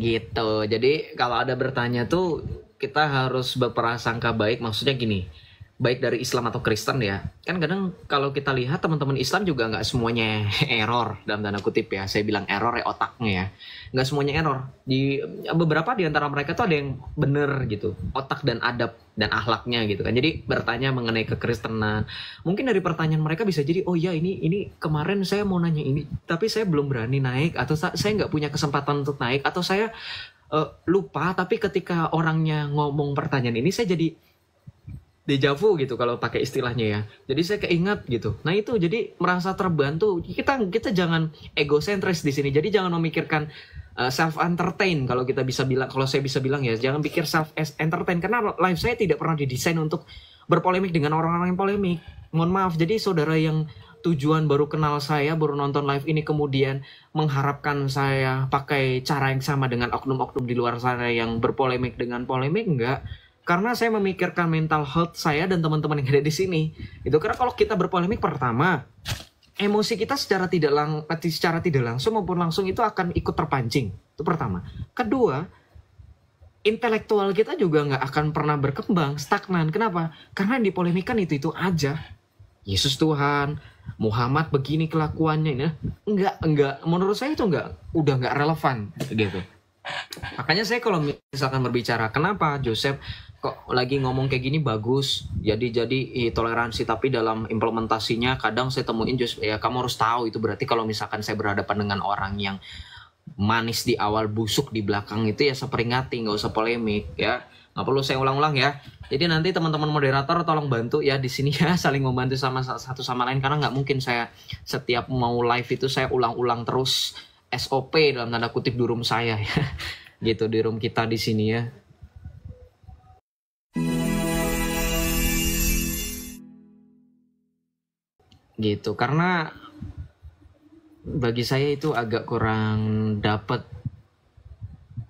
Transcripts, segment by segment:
gitu jadi kalau ada bertanya tuh kita harus berprasangka baik maksudnya gini baik dari Islam atau Kristen ya kan kadang kalau kita lihat teman-teman Islam juga nggak semuanya error dalam tanda kutip ya saya bilang error ya otaknya ya nggak semuanya error di beberapa di antara mereka tuh ada yang bener gitu otak dan adab dan ahlaknya gitu kan jadi bertanya mengenai kekristenan mungkin dari pertanyaan mereka bisa jadi oh ya ini ini kemarin saya mau nanya ini tapi saya belum berani naik atau saya nggak punya kesempatan untuk naik atau saya uh, lupa tapi ketika orangnya ngomong pertanyaan ini saya jadi deja vu gitu kalau pakai istilahnya ya. Jadi saya keinget gitu. Nah itu jadi merasa terbantu. Kita kita jangan egosentris di sini. Jadi jangan memikirkan uh, eh, self entertain kalau kita bisa bilang kalau saya bisa bilang ya jangan pikir self entertain karena live saya tidak pernah didesain untuk berpolemik dengan orang-orang yang polemik. Mohon maaf. Jadi saudara yang tujuan baru kenal saya, baru nonton live ini kemudian mengharapkan saya pakai cara yang sama dengan oknum-oknum di luar sana yang berpolemik dengan polemik enggak karena saya memikirkan mental health saya dan teman-teman yang ada di sini. Itu karena kalau kita berpolemik pertama, emosi kita secara tidak lang eh, secara tidak langsung maupun langsung itu akan ikut terpancing. Itu pertama. Kedua, intelektual kita juga nggak akan pernah berkembang, stagnan. Kenapa? Karena yang dipolemikan itu-itu aja. Yesus Tuhan, Muhammad begini kelakuannya ini, nggak nggak menurut saya itu nggak udah nggak relevan gitu. Makanya saya kalau misalkan berbicara kenapa Joseph kok lagi ngomong kayak gini bagus jadi jadi toleransi tapi dalam implementasinya kadang saya temuin Joseph ya kamu harus tahu itu berarti kalau misalkan saya berhadapan dengan orang yang manis di awal busuk di belakang itu ya seperingati nggak usah polemik ya nggak perlu saya ulang-ulang ya jadi nanti teman-teman moderator tolong bantu ya di sini ya saling membantu sama satu sama lain karena nggak mungkin saya setiap mau live itu saya ulang-ulang terus SOP dalam tanda kutip di room saya ya. Gitu di room kita di sini ya. Gitu karena bagi saya itu agak kurang dapat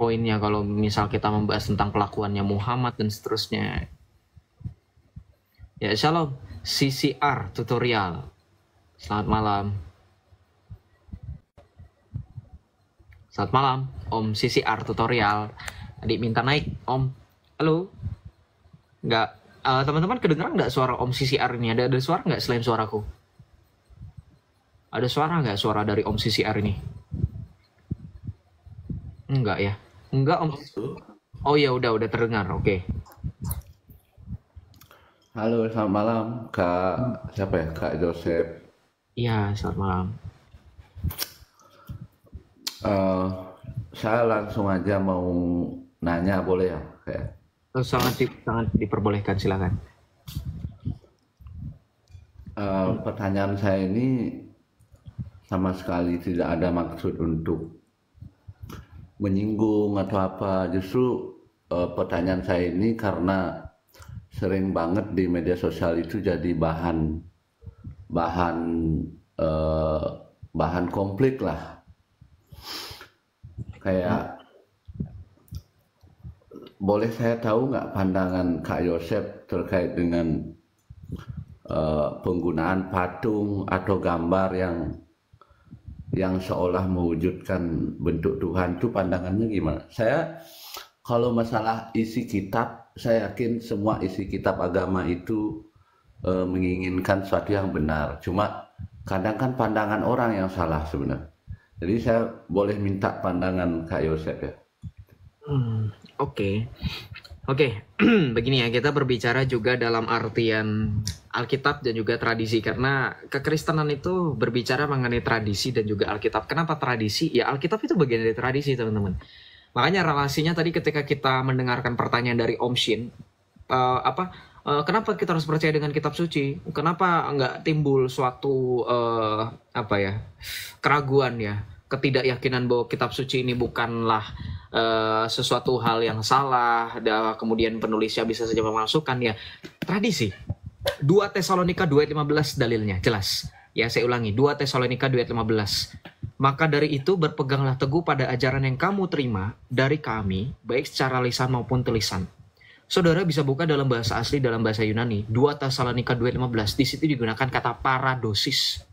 poinnya kalau misal kita membahas tentang kelakuannya Muhammad dan seterusnya. Ya, shalom. CCR tutorial. Selamat malam. Saat malam, Om CCR Tutorial. Adik minta naik, Om. Halo. Nggak, uh, teman-teman kedengeran nggak suara Om CCR ini? Ada, ada suara nggak selain suaraku? Ada suara nggak suara dari Om CCR ini? Enggak ya? Enggak, Om. Oh ya udah, udah terdengar. Oke. Okay. Halo, selamat malam, Kak. Siapa ya? Kak Joseph. Iya, selamat malam. Eh, saya langsung aja mau nanya boleh ya? Kayak. Eh, sangat, di, sangat diperbolehkan silakan. Uh, pertanyaan saya ini sama sekali tidak ada maksud untuk menyinggung atau apa. Justru uh, pertanyaan saya ini karena sering banget di media sosial itu jadi bahan bahan uh, bahan konflik lah Kayak boleh saya tahu nggak pandangan Kak Yosep terkait dengan uh, penggunaan patung atau gambar yang yang seolah mewujudkan bentuk Tuhan itu pandangannya gimana? Saya kalau masalah isi kitab, saya yakin semua isi kitab agama itu e, menginginkan sesuatu yang benar. Cuma kadang kan pandangan orang yang salah sebenarnya. Jadi saya boleh minta pandangan Kak Yosep ya. Hmm, oke. Okay. Oke, okay. begini ya, kita berbicara juga dalam artian Alkitab dan juga tradisi karena kekristenan itu berbicara mengenai tradisi dan juga Alkitab. Kenapa tradisi? Ya Alkitab itu bagian dari tradisi, teman-teman. Makanya relasinya tadi ketika kita mendengarkan pertanyaan dari Om Shin, uh, apa Eh, kenapa kita harus percaya dengan kitab suci? Kenapa nggak timbul suatu uh, apa ya keraguan ya, ketidakyakinan bahwa kitab suci ini bukanlah uh, sesuatu hal yang salah, dan kemudian penulisnya bisa saja memasukkan ya tradisi. 2 Tesalonika 2:15 dalilnya jelas. Ya saya ulangi 2 Tesalonika 2:15. Maka dari itu berpeganglah teguh pada ajaran yang kamu terima dari kami baik secara lisan maupun tulisan Saudara bisa buka dalam bahasa asli dalam bahasa Yunani 2 Tesalonika 2:15 di situ digunakan kata paradosis.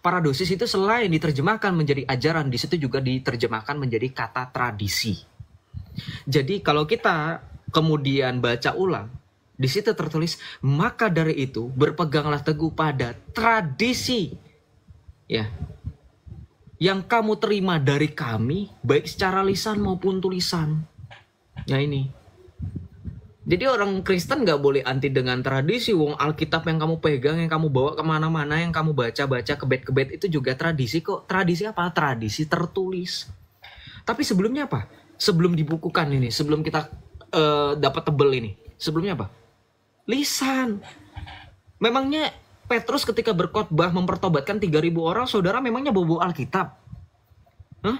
Paradosis itu selain diterjemahkan menjadi ajaran di situ juga diterjemahkan menjadi kata tradisi. Jadi kalau kita kemudian baca ulang di situ tertulis, maka dari itu berpeganglah teguh pada tradisi ya yang kamu terima dari kami baik secara lisan maupun tulisan. Ya ini. Jadi orang Kristen nggak boleh anti dengan tradisi. Wong Alkitab yang kamu pegang, yang kamu bawa kemana-mana, yang kamu baca-baca kebet-kebet itu juga tradisi kok. Tradisi apa? Tradisi tertulis. Tapi sebelumnya apa? Sebelum dibukukan ini, sebelum kita uh, dapat tebel ini, sebelumnya apa? Lisan. Memangnya Petrus ketika berkhotbah mempertobatkan 3000 orang, saudara memangnya bobo Alkitab? Hah?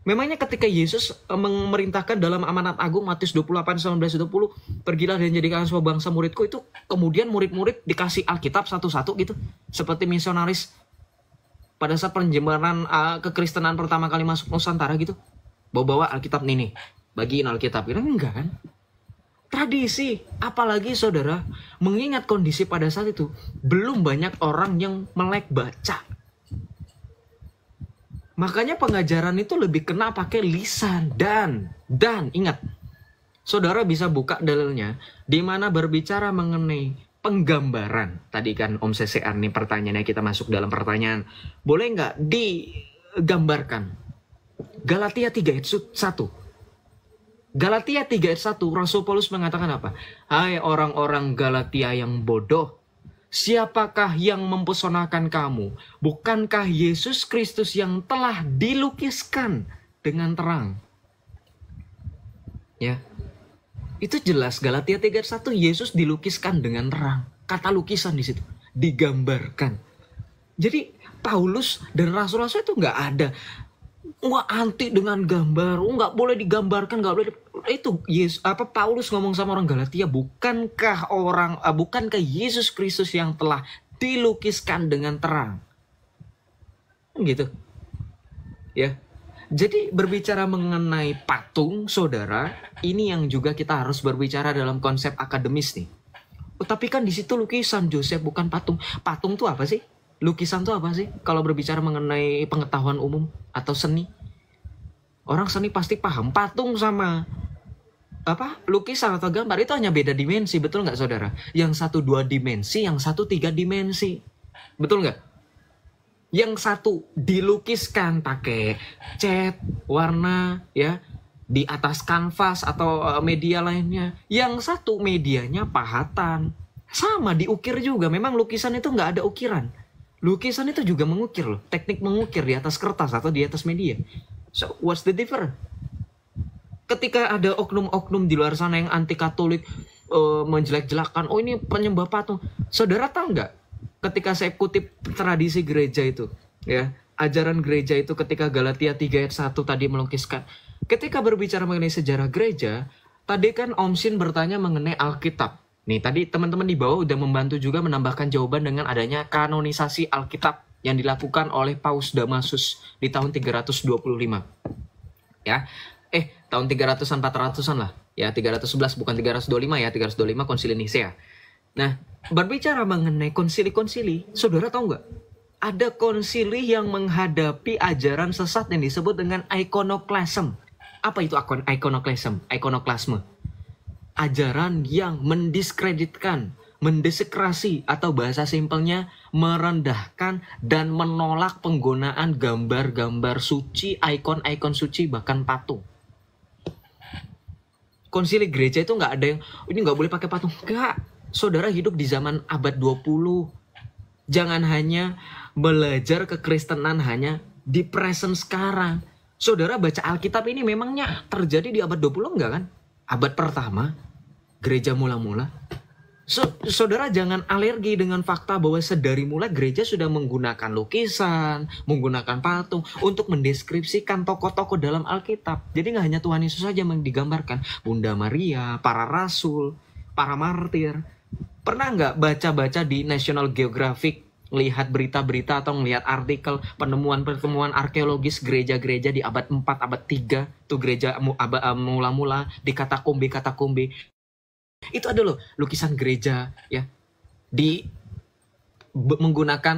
Memangnya ketika Yesus eh, memerintahkan dalam amanat agung Matius 28 19 20 pergilah dan jadikan semua bangsa muridku itu kemudian murid-murid dikasih Alkitab satu-satu gitu seperti misionaris pada saat penjembaran uh, kekristenan pertama kali masuk Nusantara gitu bawa-bawa Alkitab nih nih bagiin Alkitab ini gitu. enggak kan tradisi apalagi saudara mengingat kondisi pada saat itu belum banyak orang yang melek baca Makanya pengajaran itu lebih kena pakai lisan dan dan ingat. Saudara bisa buka dalilnya di mana berbicara mengenai penggambaran. Tadi kan Om CCR nih pertanyaannya kita masuk dalam pertanyaan. Boleh nggak digambarkan? Galatia 3 ayat 1. Galatia 3 ayat 1 Rasul Paulus mengatakan apa? Hai orang-orang Galatia yang bodoh Siapakah yang mempesonakan kamu? Bukankah Yesus Kristus yang telah dilukiskan dengan terang? Ya. Itu jelas Galatia 3:1 Yesus dilukiskan dengan terang. Kata lukisan di situ digambarkan. Jadi Paulus dan rasul-rasul itu nggak ada Wah anti dengan gambar, nggak boleh digambarkan, nggak boleh itu Yesus apa Paulus ngomong sama orang Galatia bukankah orang uh, bukankah Yesus Kristus yang telah dilukiskan dengan terang kan gitu ya jadi berbicara mengenai patung saudara ini yang juga kita harus berbicara dalam konsep akademis nih oh, tapi kan di situ lukisan Joseph bukan patung patung tuh apa sih lukisan tuh apa sih kalau berbicara mengenai pengetahuan umum atau seni orang seni pasti paham patung sama apa lukisan atau gambar itu hanya beda dimensi betul nggak saudara yang satu dua dimensi yang satu tiga dimensi betul nggak yang satu dilukiskan pakai cat warna ya di atas kanvas atau eh, media lainnya yang satu medianya pahatan sama diukir juga memang lukisan itu nggak ada ukiran lukisan itu juga mengukir loh teknik mengukir di atas kertas atau di atas media so what's the difference ketika ada oknum-oknum di luar sana yang anti Katolik uh, eh, menjelek-jelakan, oh ini penyembah patung, saudara tahu nggak? Ketika saya kutip tradisi gereja itu, ya ajaran gereja itu ketika Galatia 3 ayat 1 tadi melukiskan, ketika berbicara mengenai sejarah gereja, tadi kan Om Sin bertanya mengenai Alkitab. Nih tadi teman-teman di bawah udah membantu juga menambahkan jawaban dengan adanya kanonisasi Alkitab yang dilakukan oleh Paus Damasus di tahun 325 ya eh tahun 300-an 400-an lah ya 311 bukan 325 ya 325 konsili Nicea. Ya. Nah, berbicara mengenai konsili-konsili, saudara tahu nggak? Ada konsili yang menghadapi ajaran sesat yang disebut dengan iconoclasm. Apa itu akon iconoclasm? Iconoclasme. Ajaran yang mendiskreditkan, mendesekrasi atau bahasa simpelnya merendahkan dan menolak penggunaan gambar-gambar suci, ikon-ikon suci bahkan patung konsili gereja itu nggak ada yang ini nggak boleh pakai patung enggak saudara hidup di zaman abad 20 jangan hanya belajar kekristenan hanya di present sekarang saudara baca Alkitab ini memangnya terjadi di abad 20 enggak kan abad pertama gereja mula-mula So, saudara jangan alergi dengan fakta bahwa sedari mulai gereja sudah menggunakan lukisan, menggunakan patung untuk mendeskripsikan tokoh-tokoh dalam Alkitab. Jadi nggak hanya Tuhan Yesus saja yang digambarkan, Bunda Maria, para rasul, para martir. Pernah nggak baca-baca di National Geographic lihat berita-berita atau melihat artikel penemuan-penemuan arkeologis gereja-gereja di abad 4, abad 3, tuh gereja mula-mula di katakombe-katakombe. Itu ada loh lukisan gereja ya di menggunakan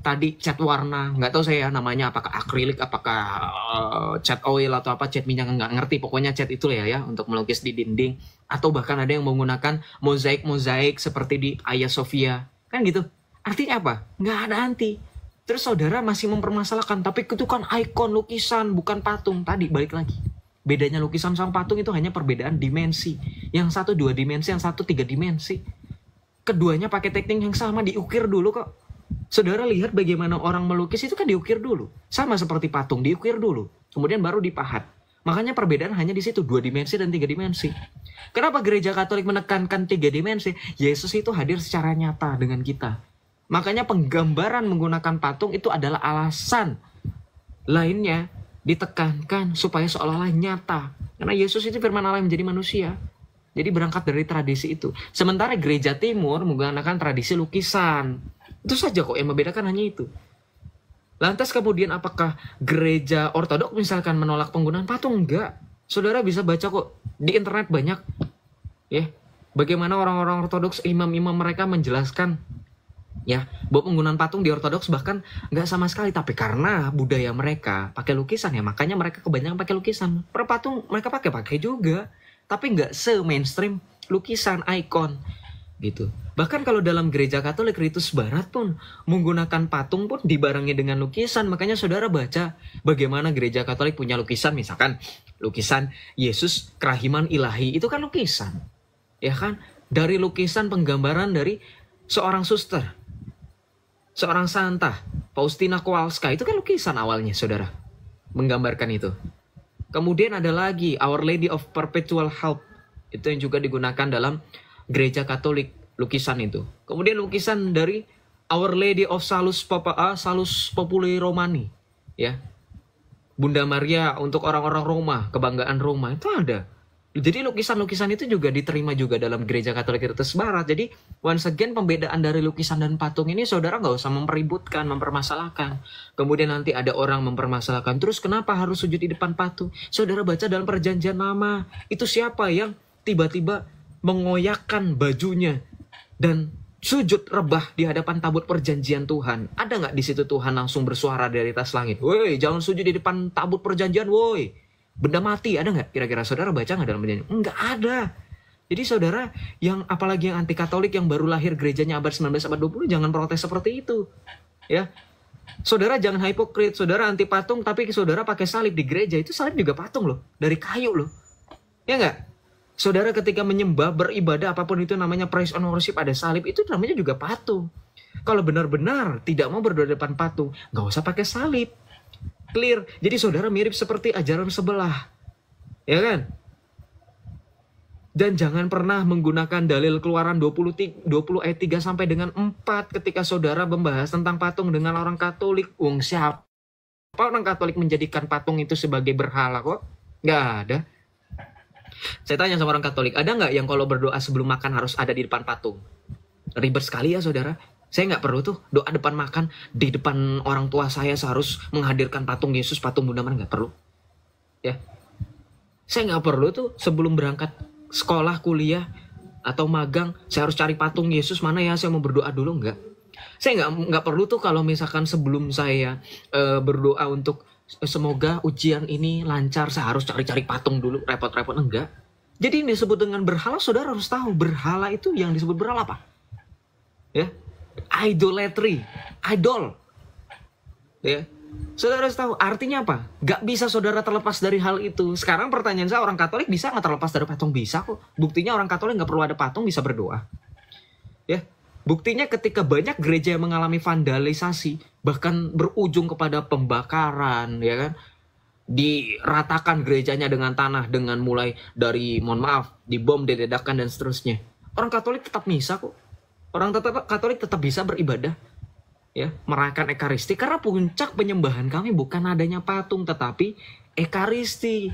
tadi cat warna nggak tahu saya namanya apakah akrilik apakah uh, cat oil atau apa cat minyak nggak ngerti pokoknya cat itu ya ya untuk melukis di dinding atau bahkan ada yang menggunakan mozaik mozaik seperti di Hagia Sophia kan gitu artinya apa nggak ada anti terus saudara masih mempermasalahkan tapi itu kan ikon lukisan bukan patung tadi balik lagi Bedanya lukisan sama patung itu hanya perbedaan dimensi. Yang satu dua dimensi, yang satu tiga dimensi. Keduanya pakai teknik yang sama, diukir dulu kok. Saudara lihat bagaimana orang melukis itu kan diukir dulu. Sama seperti patung, diukir dulu. Kemudian baru dipahat. Makanya perbedaan hanya di situ, dua dimensi dan tiga dimensi. Kenapa gereja Katolik menekankan tiga dimensi? Yesus itu hadir secara nyata dengan kita. Makanya penggambaran menggunakan patung itu adalah alasan lainnya ditekankan supaya seolah-olah nyata. Karena Yesus itu firman Allah yang menjadi manusia. Jadi berangkat dari tradisi itu. Sementara gereja timur menggunakan tradisi lukisan. Itu saja kok yang membedakan hanya itu. Lantas kemudian apakah gereja ortodok misalkan menolak penggunaan patung? Enggak. Saudara bisa baca kok di internet banyak. Ya, bagaimana orang-orang ortodoks imam-imam mereka menjelaskan ya buat penggunaan patung di ortodoks bahkan nggak sama sekali tapi karena budaya mereka pakai lukisan ya makanya mereka kebanyakan pakai lukisan per patung mereka pakai pakai juga tapi nggak se mainstream lukisan ikon gitu bahkan kalau dalam gereja Katolik ritus Barat pun menggunakan patung pun dibarengi dengan lukisan makanya saudara baca bagaimana gereja Katolik punya lukisan misalkan lukisan Yesus kerahiman ilahi itu kan lukisan ya kan dari lukisan penggambaran dari seorang suster seorang santa, Faustina Kowalska, itu kan lukisan awalnya, saudara. Menggambarkan itu. Kemudian ada lagi Our Lady of Perpetual Help. Itu yang juga digunakan dalam gereja Katolik lukisan itu. Kemudian lukisan dari Our Lady of Salus Papa A, eh, Salus Populi Romani, ya. Bunda Maria untuk orang-orang Roma, kebanggaan Roma itu ada Mhm. jadi lukisan-lukisan itu juga diterima juga dalam gereja Katolik itu Barat. Jadi once again pembedaan dari lukisan dan patung ini saudara nggak usah mempeributkan, mempermasalahkan. Kemudian nanti ada orang mempermasalahkan, terus kenapa harus sujud di depan patung? Saudara baca dalam perjanjian lama, itu siapa yang tiba-tiba mengoyakkan bajunya dan sujud rebah di hadapan tabut perjanjian Tuhan. Ada nggak di situ Tuhan langsung bersuara dari atas langit? Woi, jangan sujud di depan tabut perjanjian, woi benda mati ada nggak kira-kira saudara baca nggak dalam perjanjian nggak ada jadi saudara yang apalagi yang anti Katolik yang baru lahir gerejanya abad 19 abad 20 jangan protes seperti itu. Ya. Saudara jangan hipokrit, saudara anti patung tapi saudara pakai salib di gereja itu salib juga patung loh, dari kayu loh. Ya nggak Saudara ketika menyembah, beribadah apapun itu namanya praise and worship ada salib itu namanya juga patung. Kalau benar-benar tidak mau berdoa depan patung, nggak usah pakai salib. Clear. Jadi saudara mirip seperti ajaran sebelah. Ya kan? Dan jangan pernah menggunakan dalil keluaran 20, 20 ayat 3 sampai dengan 4 ketika saudara membahas tentang patung dengan orang Katolik. Wong siapa orang Katolik menjadikan patung itu sebagai berhala kok? Gak ada. Saya tanya sama orang Katolik, ada nggak yang kalau berdoa sebelum makan harus ada di depan patung? Ribet sekali ya saudara. Saya nggak perlu tuh doa depan makan di depan orang tua saya seharus menghadirkan patung Yesus, patung Bunda Maria nggak perlu. Ya, saya nggak perlu tuh sebelum berangkat sekolah, kuliah atau magang, saya harus cari patung Yesus mana ya saya mau berdoa dulu nggak. Saya nggak nggak perlu tuh kalau misalkan sebelum saya e, berdoa untuk eh, semoga ujian ini lancar, saya harus cari-cari patung dulu, repot-repot enggak. Jadi ini disebut dengan berhala, saudara harus tahu berhala itu yang disebut berhala apa? Ya, idolatry, idol. Ya. Saudara harus tahu artinya apa? Gak bisa saudara terlepas dari hal itu. Sekarang pertanyaan saya orang Katolik bisa nggak terlepas dari patung? Bisa kok. Buktinya orang Katolik nggak perlu ada patung bisa berdoa. Ya, Buktinya ketika banyak gereja yang mengalami vandalisasi, bahkan berujung kepada pembakaran, ya kan? Diratakan gerejanya dengan tanah dengan mulai dari mohon maaf, dibom, dededakan dan seterusnya. Orang Katolik tetap misa kok. Orang tetap Katolik tetap bisa beribadah ya, merayakan ekaristi karena puncak penyembahan kami bukan adanya patung tetapi ekaristi.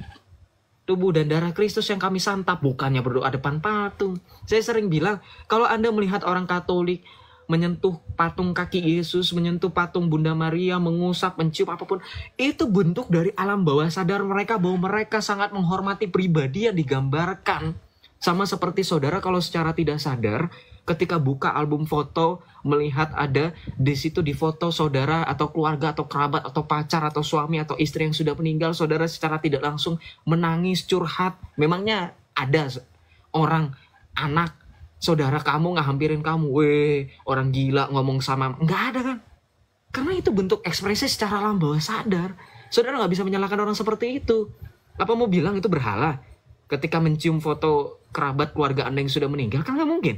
Tubuh dan darah Kristus yang kami santap bukannya berdoa depan patung. Saya sering bilang kalau Anda melihat orang Katolik menyentuh patung kaki Yesus, menyentuh patung Bunda Maria, mengusap, mencium apapun, itu bentuk dari alam bawah sadar mereka bahwa mereka sangat menghormati pribadi yang digambarkan. Sama seperti saudara kalau secara tidak sadar, ketika buka album foto melihat ada di situ di foto saudara atau keluarga atau kerabat atau pacar atau suami atau istri yang sudah meninggal saudara secara tidak langsung menangis curhat memangnya ada orang anak saudara kamu nggak hampirin kamu weh orang gila ngomong sama nggak ada kan karena itu bentuk ekspresi secara alam bawah sadar saudara nggak bisa menyalahkan orang seperti itu apa mau bilang itu berhala ketika mencium foto kerabat keluarga anda yang sudah meninggal kan nggak mungkin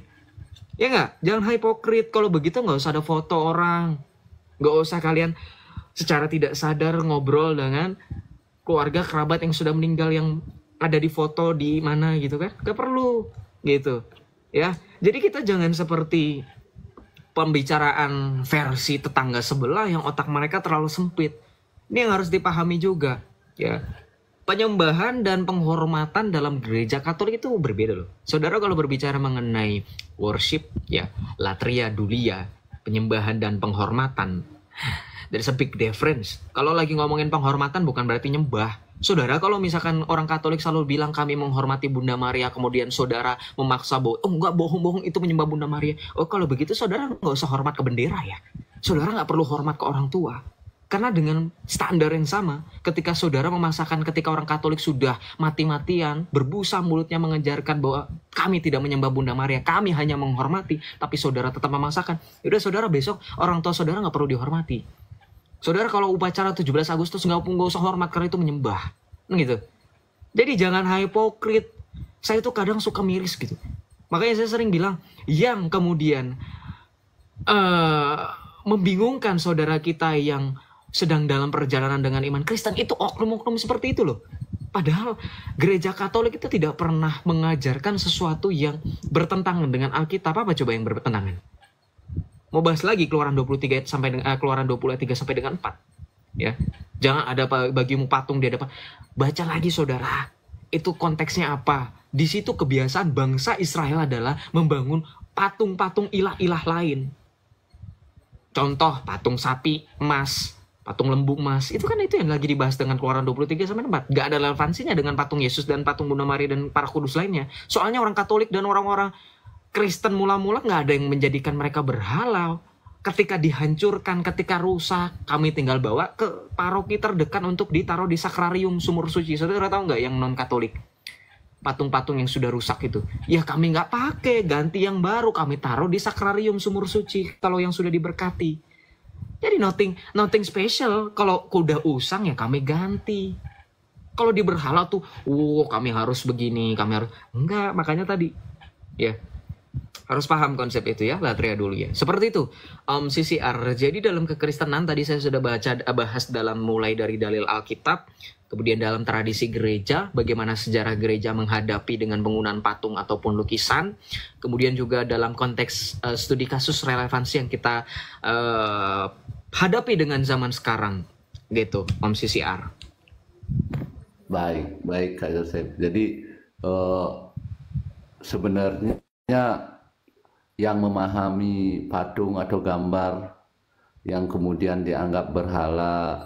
Ya nggak? Jangan hipokrit. Kalau begitu nggak usah ada foto orang. Nggak usah kalian secara tidak sadar ngobrol dengan keluarga kerabat yang sudah meninggal yang ada di foto di mana gitu kan? Gak perlu gitu. Ya, jadi kita jangan seperti pembicaraan versi tetangga sebelah yang otak mereka terlalu sempit. Ini yang harus dipahami juga, ya penyembahan dan penghormatan dalam gereja Katolik itu berbeda loh. Saudara kalau berbicara mengenai worship ya, latria dulia, penyembahan dan penghormatan. dari a big difference. Kalau lagi ngomongin penghormatan bukan berarti nyembah. Saudara kalau misalkan orang Katolik selalu bilang kami menghormati Bunda Maria, kemudian saudara memaksa bohong, oh enggak bohong-bohong itu menyembah Bunda Maria. Oh kalau begitu saudara nggak usah hormat ke bendera ya. Saudara nggak perlu hormat ke orang tua karena dengan standar yang sama, ketika saudara memasakkan ketika orang Katolik sudah mati-matian, berbusa mulutnya mengejarkan bahwa kami tidak menyembah Bunda Maria, kami hanya menghormati, tapi saudara tetap memasakkan. Yaudah saudara besok orang tua saudara nggak perlu dihormati. Saudara kalau upacara 17 Agustus nggak pun usah hormat karena itu menyembah, nah, gitu. Jadi jangan hipokrit. Saya itu kadang suka miris gitu. Makanya saya sering bilang yang kemudian uh, membingungkan saudara kita yang sedang dalam perjalanan dengan iman Kristen itu oknum-oknum seperti itu loh. Padahal gereja Katolik itu tidak pernah mengajarkan sesuatu yang bertentangan dengan Alkitab apa coba yang bertentangan? Mau bahas lagi Keluaran 23 sampai dengan eh, Keluaran 23 sampai dengan 4. Ya. Jangan ada bagimu patung di hadapan. Baca lagi saudara. Itu konteksnya apa? Di situ kebiasaan bangsa Israel adalah membangun patung-patung ilah-ilah lain. Contoh patung sapi, emas, patung lembung emas itu kan itu yang lagi dibahas dengan keluaran 23 sampai 4 gak ada relevansinya dengan patung Yesus dan patung Bunda Maria dan para kudus lainnya soalnya orang Katolik dan orang-orang Kristen mula-mula gak ada yang menjadikan mereka berhalau ketika dihancurkan ketika rusak kami tinggal bawa ke paroki terdekat untuk ditaruh di sakrarium sumur suci saudara tahu nggak yang non Katolik patung-patung yang sudah rusak itu. Ya kami nggak pakai, ganti yang baru kami taruh di sakrarium sumur suci kalau yang sudah diberkati. Jadi nothing nothing special. Kalau kuda usang ya kami ganti. Kalau di berhala tuh, wow kami harus begini, kami harus enggak. Makanya tadi, ya harus paham konsep itu ya Latria dulu ya seperti itu um, CCR jadi dalam kekristenan tadi saya sudah baca uh, bahas dalam mulai dari dalil Alkitab kemudian dalam tradisi gereja bagaimana sejarah gereja menghadapi dengan penggunaan patung ataupun lukisan kemudian juga dalam konteks uh, studi kasus relevansi yang kita uh, hadapi dengan zaman sekarang gitu Om CCR baik baik Kak Joseph jadi uh, sebenarnya Ya, yang memahami patung atau gambar yang kemudian dianggap berhala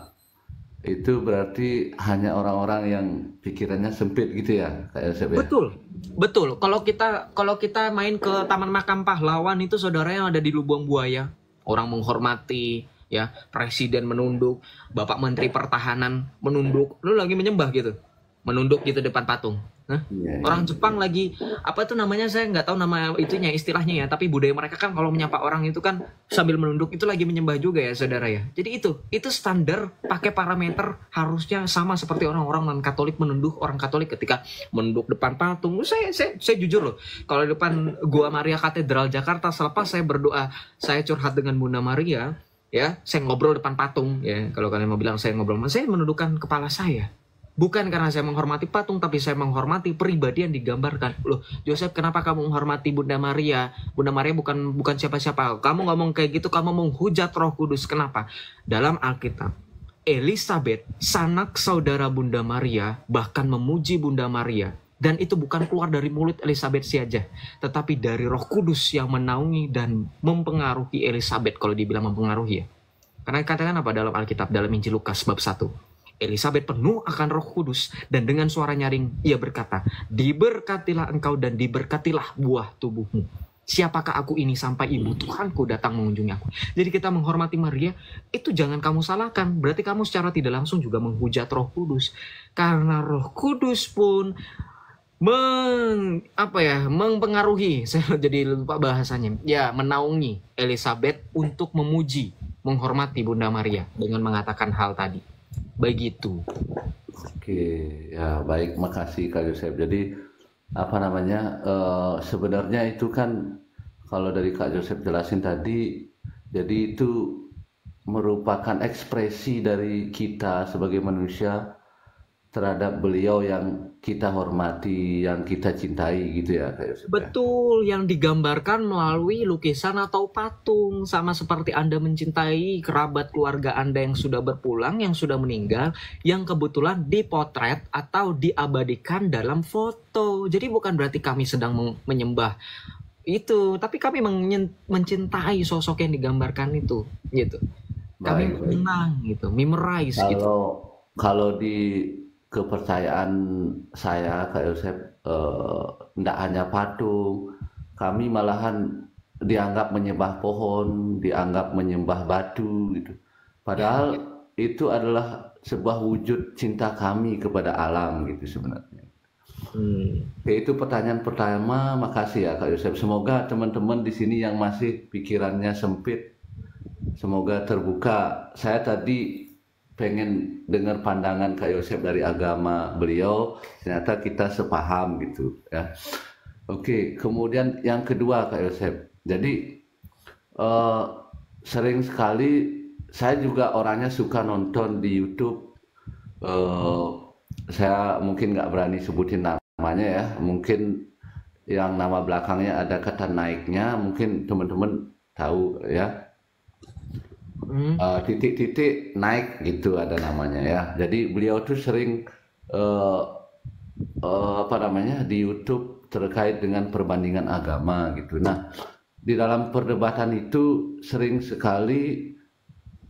itu berarti hanya orang-orang yang pikirannya sempit gitu ya kayak Yosef ya? Betul. Betul. Kalau kita kalau kita main ke Taman Makam Pahlawan itu saudara yang ada di Lubang Buaya, orang menghormati ya, presiden menunduk, Bapak Menteri Pertahanan menunduk, lu lagi menyembah gitu menunduk gitu depan patung. Hah? Iya, iya. orang Jepang lagi apa tuh namanya saya nggak tahu nama itunya istilahnya ya, tapi budaya mereka kan kalau menyapa orang itu kan sambil menunduk itu lagi menyembah juga ya saudara ya. Jadi itu itu standar pakai parameter harusnya sama seperti orang-orang non Katolik menunduk orang Katolik ketika menunduk depan patung. Saya saya, saya jujur loh, kalau depan Gua Maria Katedral Jakarta selepas saya berdoa, saya curhat dengan Bunda Maria, ya saya ngobrol depan patung ya kalau kalian mau bilang saya ngobrol saya menundukkan kepala saya Bukan karena saya menghormati patung, tapi saya menghormati pribadi yang digambarkan. Loh, Joseph, kenapa kamu menghormati Bunda Maria? Bunda Maria bukan bukan siapa-siapa. Kamu ngomong kayak gitu, kamu menghujat Roh Kudus. Kenapa? Dalam Alkitab, Elizabeth, sanak saudara Bunda Maria, bahkan memuji Bunda Maria. Dan itu bukan keluar dari mulut Elizabeth saja, tetapi dari Roh Kudus yang menaungi dan mempengaruhi Elizabeth kalau dibilang mempengaruhi ya. Karena katakan apa dalam Alkitab, dalam Injil Lukas bab 1 Elizabeth penuh akan roh kudus dan dengan suara nyaring ia berkata, Diberkatilah engkau dan diberkatilah buah tubuhmu. Siapakah aku ini sampai ibu Tuhanku datang mengunjungi aku. Jadi kita menghormati Maria, itu jangan kamu salahkan. Berarti kamu secara tidak langsung juga menghujat roh kudus. Karena roh kudus pun meng apa ya mempengaruhi saya jadi lupa bahasanya ya menaungi Elizabeth untuk memuji menghormati Bunda Maria dengan mengatakan hal tadi begitu. Oke, ya baik, makasih Kak Joseph. Jadi apa namanya uh, sebenarnya itu kan kalau dari Kak Joseph jelasin tadi, jadi itu merupakan ekspresi dari kita sebagai manusia terhadap beliau yang kita hormati, yang kita cintai gitu ya. Betul, yang digambarkan melalui lukisan atau patung sama seperti Anda mencintai kerabat keluarga Anda yang sudah berpulang, yang sudah meninggal, yang kebetulan dipotret atau diabadikan dalam foto. Jadi bukan berarti kami sedang menyembah itu, tapi kami mencintai sosok yang digambarkan itu gitu. Kami menang gitu, memorize kalau, gitu. Kalau di kepercayaan saya Kak Yosef tidak eh, hanya patung, kami malahan dianggap menyembah pohon, dianggap menyembah batu gitu. Padahal ya, ya. itu adalah sebuah wujud cinta kami kepada alam gitu sebenarnya. Hmm. itu pertanyaan pertama. Makasih ya Kak Yosef. Semoga teman-teman di sini yang masih pikirannya sempit, semoga terbuka. Saya tadi pengen dengar pandangan Kak Yosef dari agama beliau ternyata kita sepaham gitu ya oke kemudian yang kedua Kak Yosef jadi uh, sering sekali saya juga orangnya suka nonton di YouTube uh, saya mungkin nggak berani sebutin namanya ya mungkin yang nama belakangnya ada kata naiknya mungkin teman-teman tahu ya Hmm. Eh, titik-titik hmm. uh, naik gitu ada namanya ya. Jadi beliau tuh sering uh, uh, apa namanya di YouTube terkait dengan perbandingan agama gitu. Nah di dalam perdebatan itu sering sekali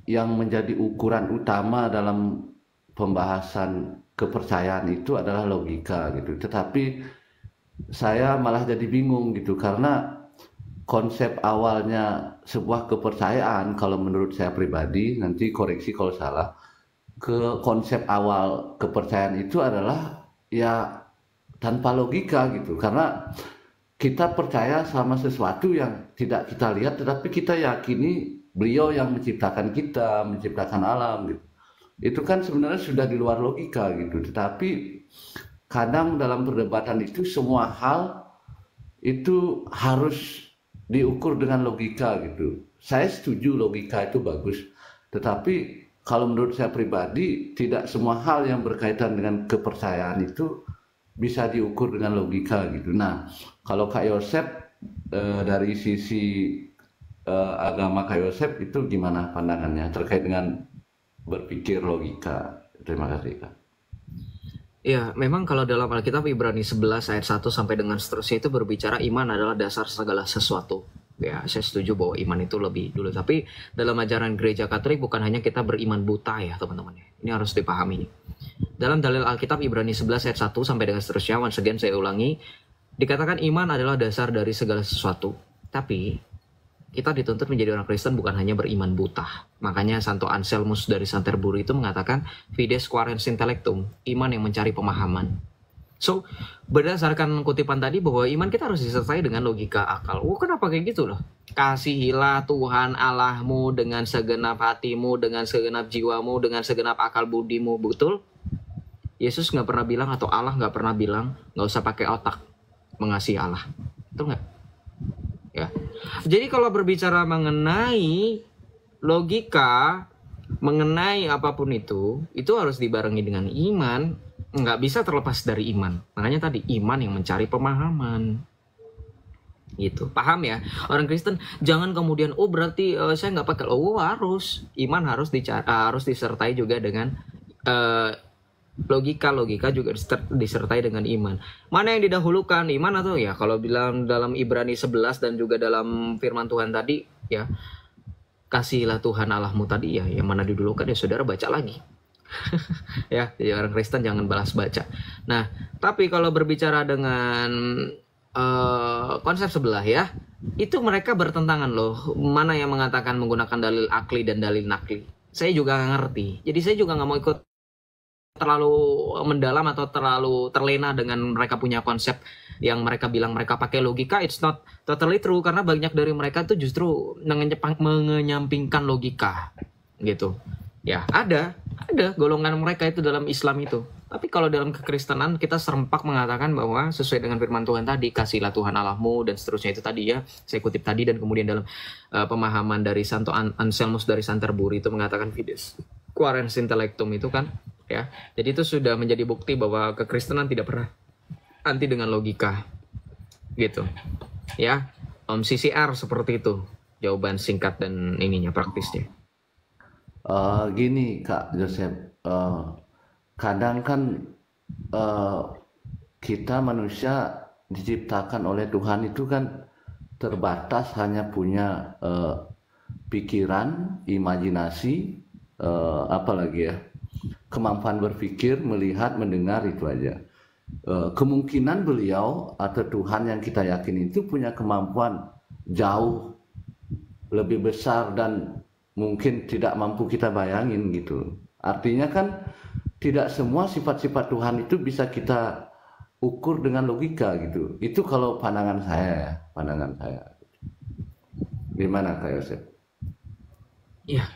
yang menjadi ukuran utama dalam pembahasan kepercayaan itu adalah logika gitu. Tetapi saya malah jadi bingung gitu karena konsep awalnya sebuah kepercayaan kalau menurut saya pribadi nanti koreksi kalau salah ke konsep awal kepercayaan itu adalah ya tanpa logika gitu karena kita percaya sama sesuatu yang tidak kita lihat tetapi kita yakini beliau yang menciptakan kita menciptakan alam gitu itu kan sebenarnya sudah di luar logika gitu tetapi kadang dalam perdebatan itu semua hal itu harus diukur dengan logika gitu. Saya setuju logika itu bagus, tetapi kalau menurut saya pribadi tidak semua hal yang berkaitan dengan kepercayaan itu bisa diukur dengan logika gitu. Nah, kalau Kak Yosep eh, dari sisi eh, agama Kak Yosep itu gimana pandangannya terkait dengan berpikir logika? Terima kasih Kak. Ya, memang kalau dalam Alkitab Ibrani 11 ayat 1 sampai dengan seterusnya itu berbicara iman adalah dasar segala sesuatu. Ya, saya setuju bahwa iman itu lebih dulu. Tapi dalam ajaran gereja Katolik bukan hanya kita beriman buta ya, teman-teman. Ya. Ini harus dipahami. Dalam dalil Alkitab Ibrani 11 ayat 1 sampai dengan seterusnya, once again saya ulangi, dikatakan iman adalah dasar dari segala sesuatu. Tapi kita dituntut menjadi orang Kristen bukan hanya beriman buta. Makanya Santo Anselmus dari Santerburu itu mengatakan fides quarens intellectum, iman yang mencari pemahaman. So, berdasarkan kutipan tadi bahwa iman kita harus disertai dengan logika akal. Wah, oh, kenapa kayak gitu loh? Kasihilah Tuhan Allahmu dengan segenap hatimu, dengan segenap jiwamu, dengan segenap akal budimu. Betul? Yesus nggak pernah bilang atau Allah nggak pernah bilang nggak usah pakai otak mengasihi Allah. Betul nggak? ya. Jadi kalau berbicara mengenai logika mengenai apapun itu, itu harus dibarengi dengan iman, nggak bisa terlepas dari iman. Makanya tadi iman yang mencari pemahaman gitu paham ya orang Kristen jangan kemudian oh berarti uh, saya nggak pakai oh harus iman harus dicar uh, harus disertai juga dengan eh, logika logika juga disertai dengan iman mana yang didahulukan iman atau ya kalau bilang dalam Ibrani 11 dan juga dalam firman Tuhan tadi ya kasihilah Tuhan Allahmu tadi ya yang mana didahulukan ya saudara baca lagi ya jadi orang Kristen jangan balas baca nah tapi kalau berbicara dengan uh, konsep sebelah ya itu mereka bertentangan loh mana yang mengatakan menggunakan dalil akli dan dalil nakli saya juga nggak ngerti jadi saya juga nggak mau ikut terlalu mendalam atau terlalu terlena dengan mereka punya konsep yang mereka bilang mereka pakai logika it's not totally true karena banyak dari mereka itu justru mengenyampingkan logika gitu ya ada ada golongan mereka itu dalam Islam itu tapi kalau dalam kekristenan kita serempak mengatakan bahwa sesuai dengan firman Tuhan tadi kasihlah Tuhan Allahmu dan seterusnya itu tadi ya saya kutip tadi dan kemudian dalam uh, pemahaman dari Santo Anselmus dari Santerburi itu mengatakan fides quarens intellectum itu kan ya. Jadi itu sudah menjadi bukti bahwa kekristenan tidak pernah anti dengan logika. Gitu. Ya. Om CCR seperti itu. Jawaban singkat dan ininya praktisnya. Uh, gini Kak Joseph, uh, kadang kan uh, kita manusia diciptakan oleh Tuhan itu kan terbatas hanya punya uh, pikiran, imajinasi, uh, apalagi ya kemampuan berpikir, melihat, mendengar itu aja. E, kemungkinan beliau atau Tuhan yang kita yakin itu punya kemampuan jauh lebih besar dan mungkin tidak mampu kita bayangin gitu. Artinya kan tidak semua sifat-sifat Tuhan itu bisa kita ukur dengan logika gitu. Itu kalau pandangan saya ya, pandangan saya. Gimana Kak Yosef? Iya,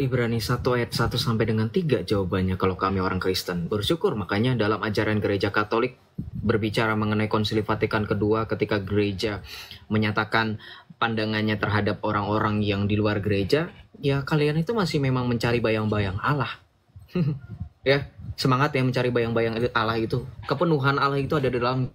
Ibrani 1 ayat 1 sampai dengan 3 jawabannya kalau kami orang Kristen. Bersyukur makanya dalam ajaran gereja Katolik berbicara mengenai konsili Vatikan kedua ketika gereja menyatakan pandangannya terhadap orang-orang yang di luar gereja, ya kalian itu masih memang mencari bayang-bayang Allah. ya, semangat ya mencari bayang-bayang Allah itu. Kepenuhan Allah itu ada di dalam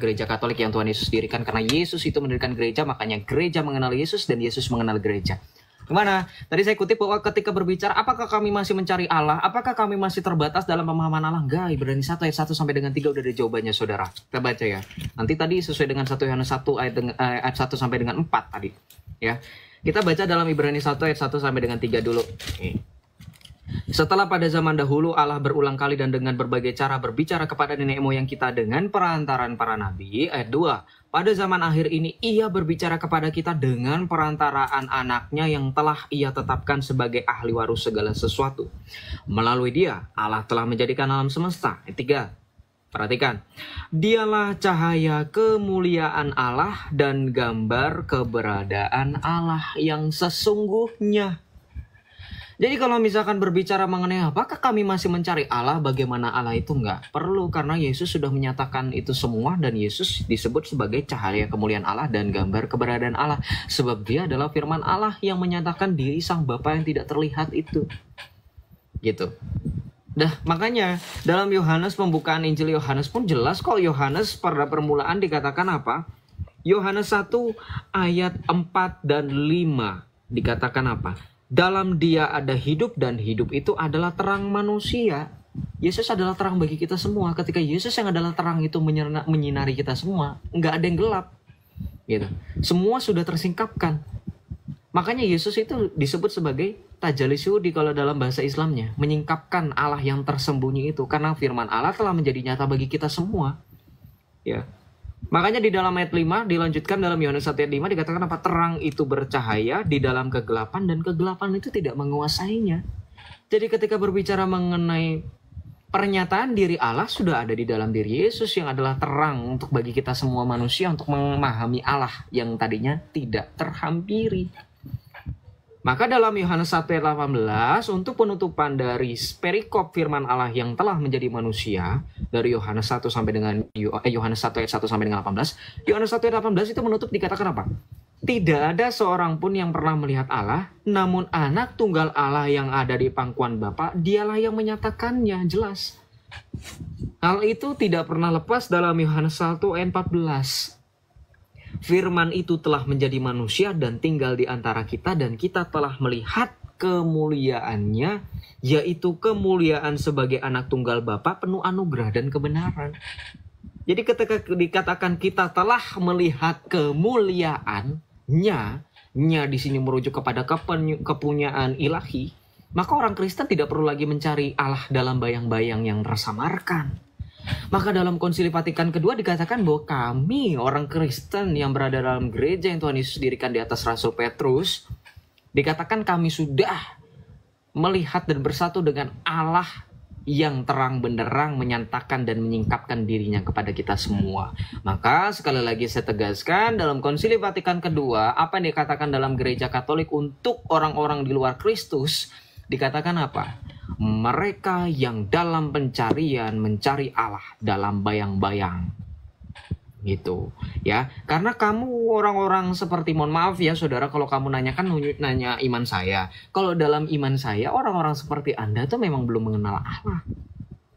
gereja Katolik yang Tuhan Yesus dirikan karena Yesus itu mendirikan gereja, makanya gereja mengenal Yesus dan Yesus mengenal gereja. Gimana? Tadi saya kutip bahwa ketika berbicara, apakah kami masih mencari Allah? Apakah kami masih terbatas dalam pemahaman Allah? Enggak, Ibrani 1 ayat 1 sampai dengan 3 udah ada jawabannya saudara. Kita baca ya. Nanti tadi sesuai dengan 1 Yohanes 1 ayat, eh, ayat 1 sampai dengan 4 tadi. Ya. Kita baca dalam Ibrani 1 ayat 1 sampai dengan 3 dulu. Setelah pada zaman dahulu Allah berulang kali dan dengan berbagai cara berbicara kepada nenek moyang kita dengan perantaran para nabi. Ayat 2. Pada zaman akhir ini, ia berbicara kepada kita dengan perantaraan anaknya yang telah ia tetapkan sebagai ahli waris segala sesuatu. Melalui dia, Allah telah menjadikan alam semesta. Ketiga, perhatikan. Dialah cahaya kemuliaan Allah dan gambar keberadaan Allah yang sesungguhnya. Jadi kalau misalkan berbicara mengenai apakah kami masih mencari Allah, bagaimana Allah itu nggak perlu karena Yesus sudah menyatakan itu semua dan Yesus disebut sebagai cahaya kemuliaan Allah dan gambar keberadaan Allah sebab dia adalah firman Allah yang menyatakan diri sang Bapa yang tidak terlihat itu. Gitu. Dah, makanya dalam Yohanes pembukaan Injil Yohanes pun jelas kok Yohanes pada permulaan dikatakan apa? Yohanes 1 ayat 4 dan 5 dikatakan apa? Dalam dia ada hidup dan hidup itu adalah terang manusia. Yesus adalah terang bagi kita semua. Ketika Yesus yang adalah terang itu menyinari kita semua, nggak ada yang gelap. Gitu. Semua sudah tersingkapkan. Makanya Yesus itu disebut sebagai di kalau dalam bahasa Islamnya. Menyingkapkan Allah yang tersembunyi itu. Karena firman Allah telah menjadi nyata bagi kita semua. Ya. Makanya di dalam ayat 5 dilanjutkan dalam Yohanes 1 ayat 5 dikatakan apa? Terang itu bercahaya di dalam kegelapan dan kegelapan itu tidak menguasainya. Jadi ketika berbicara mengenai pernyataan diri Allah sudah ada di dalam diri Yesus yang adalah terang untuk bagi kita semua manusia untuk memahami Allah yang tadinya tidak terhampiri. Maka dalam Yohanes 1 ayat 18 untuk penutupan dari perikop firman Allah yang telah menjadi manusia dari Yohanes 1 sampai dengan eh, Yohanes 1 ayat 1 sampai dengan 18, Yohanes 1 ayat 18 itu menutup dikatakan apa? Tidak ada seorang pun yang pernah melihat Allah, namun anak tunggal Allah yang ada di pangkuan Bapa, dialah yang menyatakannya jelas. Hal itu tidak pernah lepas dalam Yohanes 1 ayat 14. Firman itu telah menjadi manusia dan tinggal di antara kita dan kita telah melihat kemuliaannya yaitu kemuliaan sebagai anak tunggal Bapa penuh anugerah dan kebenaran. Jadi ketika dikatakan kita telah melihat kemuliaannya, nya di sini merujuk kepada kepunyaan ilahi, maka orang Kristen tidak perlu lagi mencari Allah dalam bayang-bayang yang tersamarkan. Maka dalam konsili Vatikan kedua dikatakan bahwa kami orang Kristen yang berada dalam gereja yang Tuhan Yesus dirikan di atas Rasul Petrus, dikatakan kami sudah melihat dan bersatu dengan Allah yang terang benderang menyatakan dan menyingkapkan dirinya kepada kita semua. Maka sekali lagi saya tegaskan dalam Konsili Vatikan kedua apa yang dikatakan dalam gereja Katolik untuk orang-orang di luar Kristus dikatakan apa? mereka yang dalam pencarian mencari Allah dalam bayang-bayang gitu ya karena kamu orang-orang seperti mohon maaf ya saudara kalau kamu nanyakan nanya iman saya kalau dalam iman saya orang-orang seperti anda tuh memang belum mengenal Allah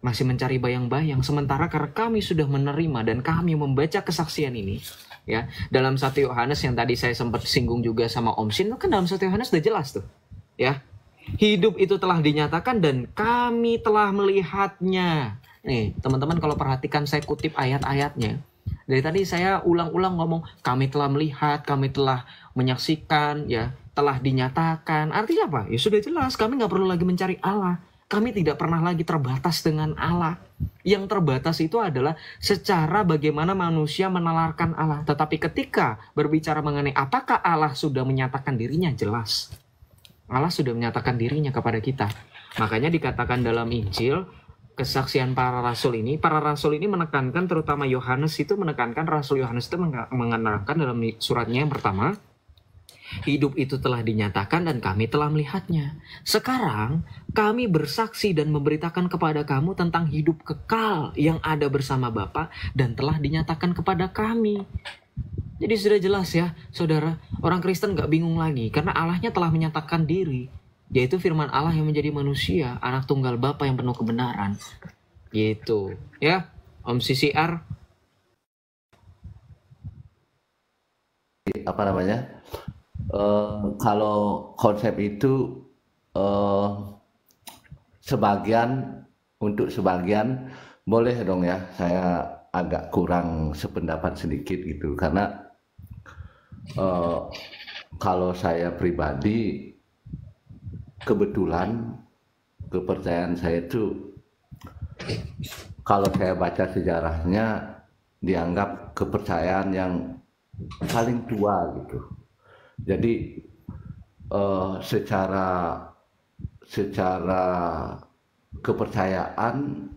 masih mencari bayang-bayang sementara karena kami sudah menerima dan kami membaca kesaksian ini ya dalam satu Yohanes yang tadi saya sempat singgung juga sama Om Sin kan dalam satu Yohanes sudah jelas tuh ya Hidup itu telah dinyatakan dan kami telah melihatnya. Nih, teman-teman kalau perhatikan saya kutip ayat-ayatnya. Dari tadi saya ulang-ulang ngomong kami telah melihat, kami telah menyaksikan, ya, telah dinyatakan. Artinya apa? Ya sudah jelas, kami nggak perlu lagi mencari Allah. Kami tidak pernah lagi terbatas dengan Allah. Yang terbatas itu adalah secara bagaimana manusia menelarkan Allah. Tetapi ketika berbicara mengenai apakah Allah sudah menyatakan dirinya, jelas. Allah sudah menyatakan dirinya kepada kita. Makanya dikatakan dalam Injil, kesaksian para rasul ini, para rasul ini menekankan terutama Yohanes itu menekankan rasul Yohanes itu mengenalkan dalam suratnya yang pertama, hidup itu telah dinyatakan dan kami telah melihatnya. Sekarang kami bersaksi dan memberitakan kepada kamu tentang hidup kekal yang ada bersama Bapa dan telah dinyatakan kepada kami. Jadi sudah jelas ya, saudara, orang Kristen gak bingung lagi karena Allahnya telah menyatakan diri, yaitu firman Allah yang menjadi manusia, anak tunggal Bapa yang penuh kebenaran. Gitu, ya. Om CCR. Apa namanya? Uh, kalau konsep itu uh, sebagian untuk sebagian boleh dong ya saya agak kurang sependapat sedikit gitu karena uh, kalau saya pribadi kebetulan kepercayaan saya itu kalau saya baca sejarahnya dianggap kepercayaan yang paling tua gitu. Jadi uh, secara secara kepercayaan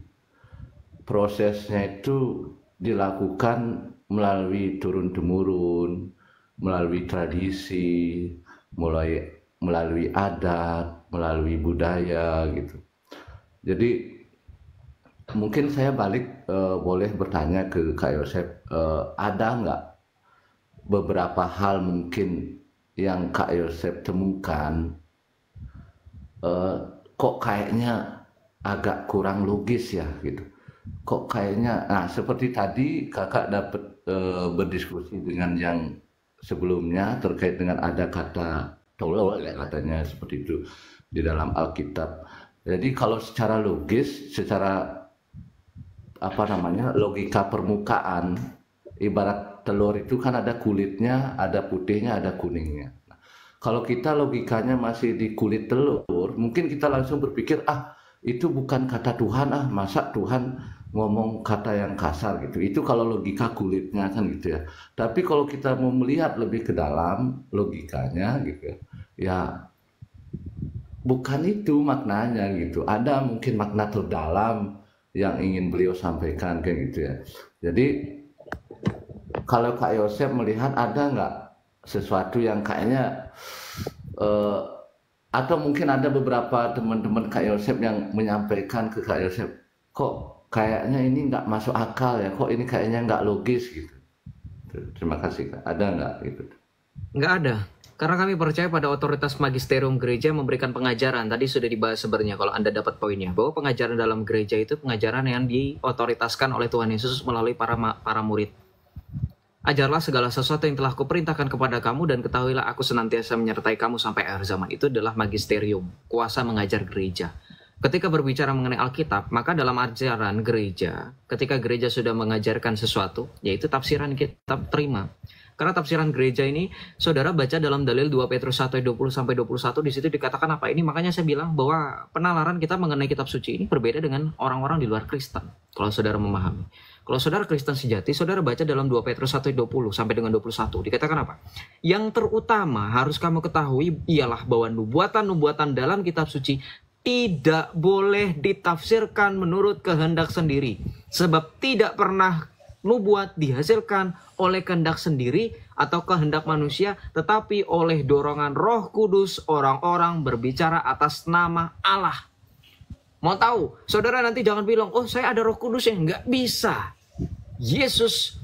prosesnya itu dilakukan melalui turun temurun, melalui tradisi, mulai melalui adat, melalui budaya gitu. Jadi mungkin saya balik uh, boleh bertanya ke Kak Yosep uh, ada nggak beberapa hal mungkin yang Kak Yosep temukan uh, kok kayaknya agak kurang logis ya gitu kok kayaknya nah seperti tadi kakak dapat uh, berdiskusi dengan yang sebelumnya terkait dengan ada kata tolol ya, katanya seperti itu di dalam Alkitab. Jadi kalau secara logis, secara apa namanya logika permukaan, ibarat telur itu kan ada kulitnya, ada putihnya, ada kuningnya. Nah, kalau kita logikanya masih di kulit telur, mungkin kita langsung berpikir ah itu bukan kata Tuhan ah masa Tuhan ngomong kata yang kasar gitu. Itu kalau logika kulitnya kan gitu ya. Tapi kalau kita mau melihat lebih ke dalam logikanya gitu ya, ya bukan itu maknanya gitu. Ada mungkin makna terdalam yang ingin beliau sampaikan kan gitu ya. Jadi kalau Kak yosep melihat ada nggak sesuatu yang kayaknya uh, atau mungkin ada beberapa teman-teman Kak yosep yang menyampaikan ke Kak yosep kok kayaknya ini nggak masuk akal ya kok ini kayaknya nggak logis gitu terima kasih kak ada nggak gitu nggak ada karena kami percaya pada otoritas magisterium gereja memberikan pengajaran. Tadi sudah dibahas sebenarnya kalau Anda dapat poinnya bahwa pengajaran dalam gereja itu pengajaran yang diotoritaskan oleh Tuhan Yesus melalui para para murid. Ajarlah segala sesuatu yang telah kuperintahkan kepada kamu dan ketahuilah aku senantiasa menyertai kamu sampai akhir zaman. Itu adalah magisterium, kuasa mengajar gereja. Ketika berbicara mengenai Alkitab, maka dalam ajaran gereja, ketika gereja sudah mengajarkan sesuatu, yaitu tafsiran kitab terima. Karena tafsiran gereja ini, saudara baca dalam dalil 2 Petrus 1 20 sampai 21 di situ dikatakan apa ini? Makanya saya bilang bahwa penalaran kita mengenai kitab suci ini berbeda dengan orang-orang di luar Kristen. Kalau saudara memahami. Kalau saudara Kristen sejati, saudara baca dalam 2 Petrus 1 20 sampai dengan 21 dikatakan apa? Yang terutama harus kamu ketahui ialah bahwa nubuatan-nubuatan dalam kitab suci tidak boleh ditafsirkan menurut kehendak sendiri. Sebab tidak pernah nubuat dihasilkan oleh kehendak sendiri atau kehendak manusia, tetapi oleh dorongan Roh Kudus, orang-orang berbicara atas nama Allah. Mau tahu, saudara nanti jangan bilang, "Oh, saya ada Roh Kudus yang nggak bisa." Yesus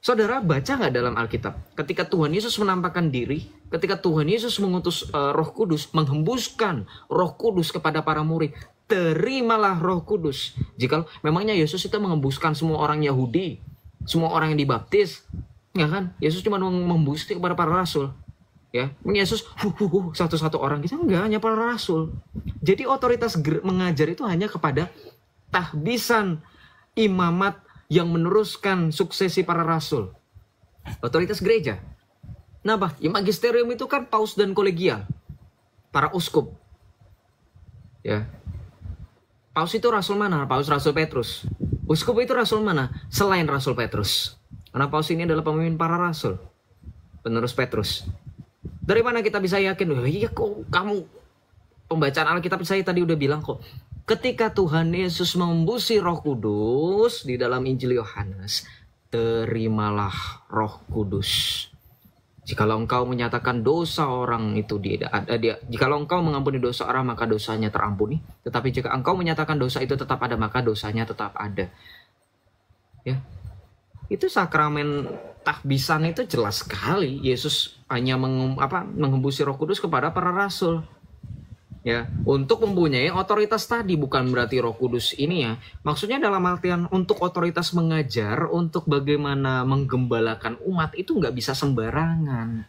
Saudara baca nggak dalam Alkitab? Ketika Tuhan Yesus menampakkan diri, ketika Tuhan Yesus mengutus uh, Roh Kudus, menghembuskan Roh Kudus kepada para murid, terimalah Roh Kudus. Jika memangnya Yesus itu menghembuskan semua orang Yahudi, semua orang yang dibaptis, ya kan? Yesus cuma membusti kepada para rasul. Ya, Yesus satu-satu orang kita enggak hanya para rasul. Jadi otoritas mengajar itu hanya kepada tahbisan imamat yang meneruskan suksesi para rasul. Otoritas gereja. Kenapa? Ya magisterium itu kan paus dan kolegial. Para uskup. Ya. Paus itu rasul mana? Paus rasul Petrus. Uskup itu rasul mana? Selain rasul Petrus. Karena paus ini adalah pemimpin para rasul. Penerus Petrus. Dari mana kita bisa yakin? Oh, iya kok kamu pembacaan Alkitab saya tadi udah bilang kok ketika Tuhan Yesus membusi Roh Kudus di dalam Injil Yohanes, terimalah Roh Kudus. Jikalau engkau menyatakan dosa orang itu dia, dia jikalau engkau mengampuni dosa orang maka dosanya terampuni, tetapi jika engkau menyatakan dosa itu tetap ada maka dosanya tetap ada. Ya. Itu sakramen tahbisan itu jelas sekali Yesus hanya mengembusi menghembusi Roh Kudus kepada para rasul ya untuk mempunyai otoritas tadi bukan berarti Roh Kudus ini ya maksudnya dalam artian untuk otoritas mengajar untuk bagaimana menggembalakan umat itu nggak bisa sembarangan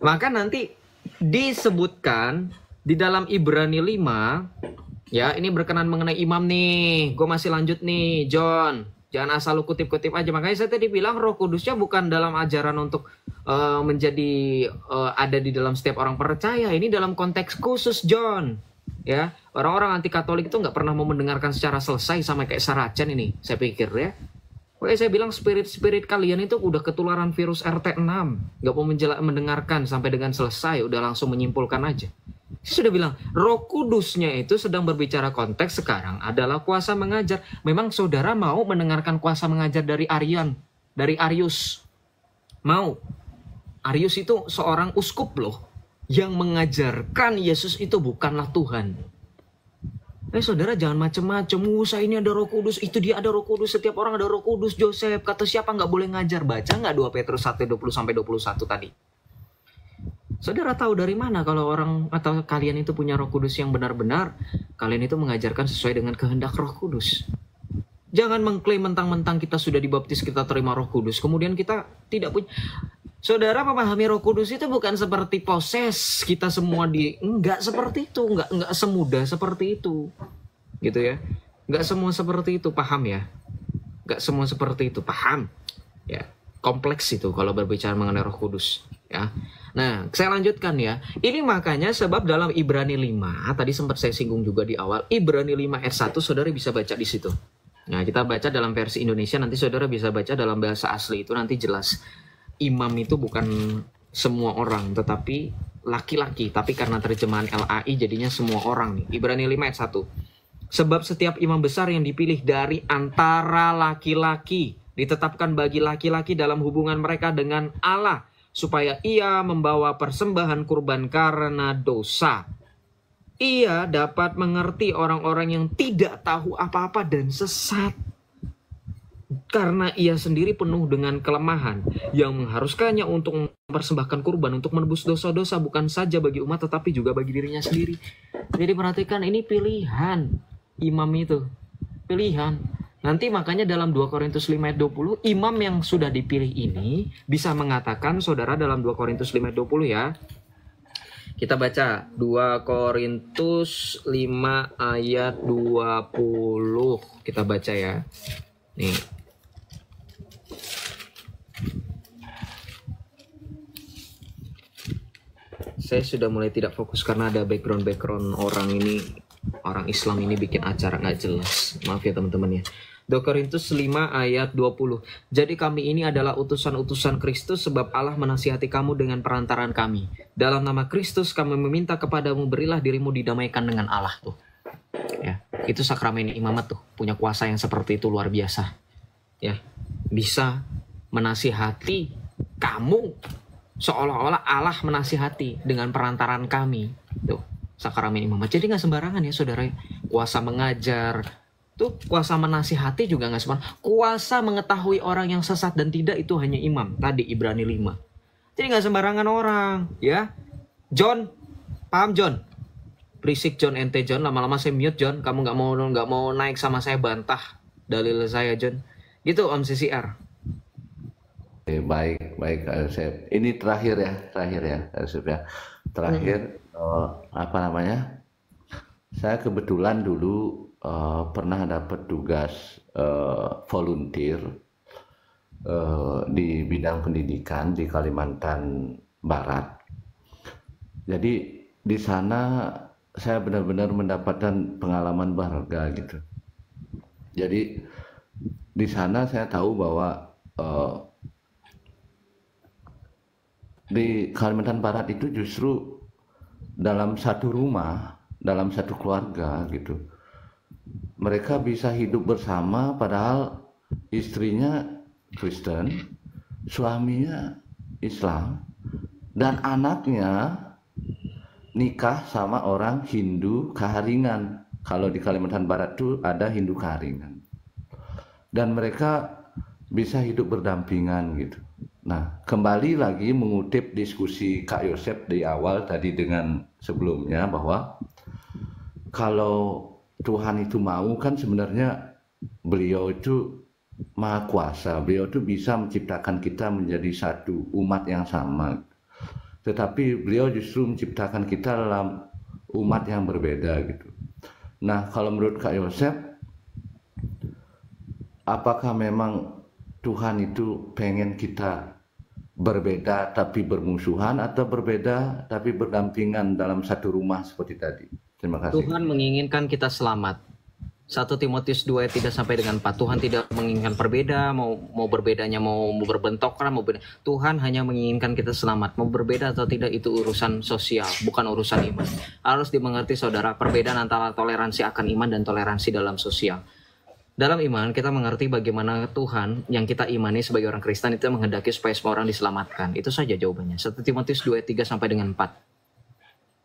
maka nanti disebutkan di dalam Ibrani 5 ya ini berkenan mengenai imam nih gue masih lanjut nih John Jangan asal lu kutip-kutip aja. Makanya saya tadi bilang Roh Kudusnya bukan dalam ajaran untuk uh, menjadi uh, ada di dalam setiap orang percaya. Ini dalam konteks khusus John. Ya, orang-orang anti Katolik itu nggak pernah mau mendengarkan secara selesai sama kayak Saracen ini. Saya pikir ya. Oke, saya bilang spirit-spirit kalian itu udah ketularan virus RT6. Nggak mau mendengarkan sampai dengan selesai, udah langsung menyimpulkan aja sudah bilang, roh kudusnya itu sedang berbicara konteks sekarang adalah kuasa mengajar. Memang saudara mau mendengarkan kuasa mengajar dari Arian, dari Arius. Mau. Arius itu seorang uskup loh. Yang mengajarkan Yesus itu bukanlah Tuhan. Eh saudara jangan macam-macam. Musa ini ada roh kudus, itu dia ada roh kudus, setiap orang ada roh kudus, Joseph, kata siapa nggak boleh ngajar, baca nggak 2 Petrus 1, 20 sampai 21 tadi. Saudara tahu dari mana kalau orang atau kalian itu punya Roh Kudus yang benar-benar, kalian itu mengajarkan sesuai dengan kehendak Roh Kudus. Jangan mengklaim mentang-mentang kita sudah dibaptis, kita terima Roh Kudus, kemudian kita tidak punya Saudara memahami Roh Kudus itu bukan seperti proses kita semua di enggak seperti itu, enggak enggak semudah seperti itu. Gitu ya. Enggak semua seperti itu, paham ya? Enggak semua seperti itu, paham? Ya. Kompleks itu kalau berbicara mengenai Roh Kudus, ya. Nah, saya lanjutkan ya. Ini makanya sebab dalam Ibrani 5, tadi sempat saya singgung juga di awal, Ibrani 5 ayat 1 saudara bisa baca di situ. Nah, kita baca dalam versi Indonesia, nanti saudara bisa baca dalam bahasa asli itu nanti jelas. Imam itu bukan semua orang, tetapi laki-laki. Tapi karena terjemahan LAI jadinya semua orang. Nih. Ibrani 5 ayat 1. Sebab setiap imam besar yang dipilih dari antara laki-laki ditetapkan bagi laki-laki dalam hubungan mereka dengan Allah supaya ia membawa persembahan kurban karena dosa. Ia dapat mengerti orang-orang yang tidak tahu apa-apa dan sesat. Karena ia sendiri penuh dengan kelemahan yang mengharuskannya untuk mempersembahkan kurban untuk menebus dosa-dosa bukan saja bagi umat tetapi juga bagi dirinya sendiri. Jadi perhatikan ini pilihan imam itu. Pilihan Nanti makanya dalam 2 Korintus 5 ayat 20, imam yang sudah dipilih ini bisa mengatakan saudara dalam 2 Korintus 5 ayat 20 ya. Kita baca 2 Korintus 5 ayat 20. Kita baca ya. Nih. Saya sudah mulai tidak fokus karena ada background-background orang ini orang Islam ini bikin acara nggak jelas. Maaf ya teman-teman ya. 2 Korintus 5 ayat 20. Jadi kami ini adalah utusan-utusan Kristus sebab Allah menasihati kamu dengan perantaraan kami. Dalam nama Kristus kami meminta kepadamu berilah dirimu didamaikan dengan Allah tuh. Ya, itu sakramen imamat tuh punya kuasa yang seperti itu luar biasa. Ya, bisa menasihati kamu seolah-olah Allah menasihati dengan perantaran kami. Tuh, sakramen imamat. Jadi nggak sembarangan ya saudara. Kuasa mengajar, Tuh kuasa menasihati juga nggak sembarang. Kuasa mengetahui orang yang sesat dan tidak itu hanya imam. Tadi Ibrani 5. Jadi nggak sembarangan orang, ya. John, paham John? Prisik John, ente John. Lama-lama saya mute John. Kamu nggak mau nggak mau naik sama saya bantah dalil saya John. Gitu Om CCR. Eh, baik, baik Asep. Ini terakhir ya, terakhir ya Asep ya. Terakhir hmm. oh, apa namanya? Saya kebetulan dulu uh, pernah dapat tugas uh, volunteer uh, di bidang pendidikan di Kalimantan Barat. Jadi di sana saya benar-benar mendapatkan pengalaman berharga gitu. Jadi di sana saya tahu bahwa uh, di Kalimantan Barat itu justru dalam satu rumah, dalam satu keluarga gitu mereka bisa hidup bersama padahal istrinya Kristen, suaminya Islam, dan anaknya nikah sama orang Hindu Kaharingan. Kalau di Kalimantan Barat itu ada Hindu Kaharingan. Dan mereka bisa hidup berdampingan gitu. Nah, kembali lagi mengutip diskusi Kak Yosep di awal tadi dengan sebelumnya bahwa kalau Tuhan itu mau kan sebenarnya beliau itu maha kuasa. Beliau itu bisa menciptakan kita menjadi satu umat yang sama. Tetapi beliau justru menciptakan kita dalam umat yang berbeda gitu. Nah, kalau menurut Kak Yosef, apakah memang Tuhan itu pengen kita berbeda tapi bermusuhan atau berbeda tapi berdampingan dalam satu rumah seperti tadi? Terima kasih. Tuhan menginginkan kita selamat. Satu Timotius 2 tiga sampai dengan 4. Tuhan tidak menginginkan perbeda, mau mau berbedanya mau, mau berbentokan, mau berbeda. Tuhan hanya menginginkan kita selamat. Mau berbeda atau tidak itu urusan sosial, bukan urusan iman. Harus dimengerti saudara, perbedaan antara toleransi akan iman dan toleransi dalam sosial. Dalam iman kita mengerti bagaimana Tuhan yang kita imani sebagai orang Kristen itu menghendaki supaya semua orang diselamatkan. Itu saja jawabannya. Satu Timotius 2 3 sampai dengan 4.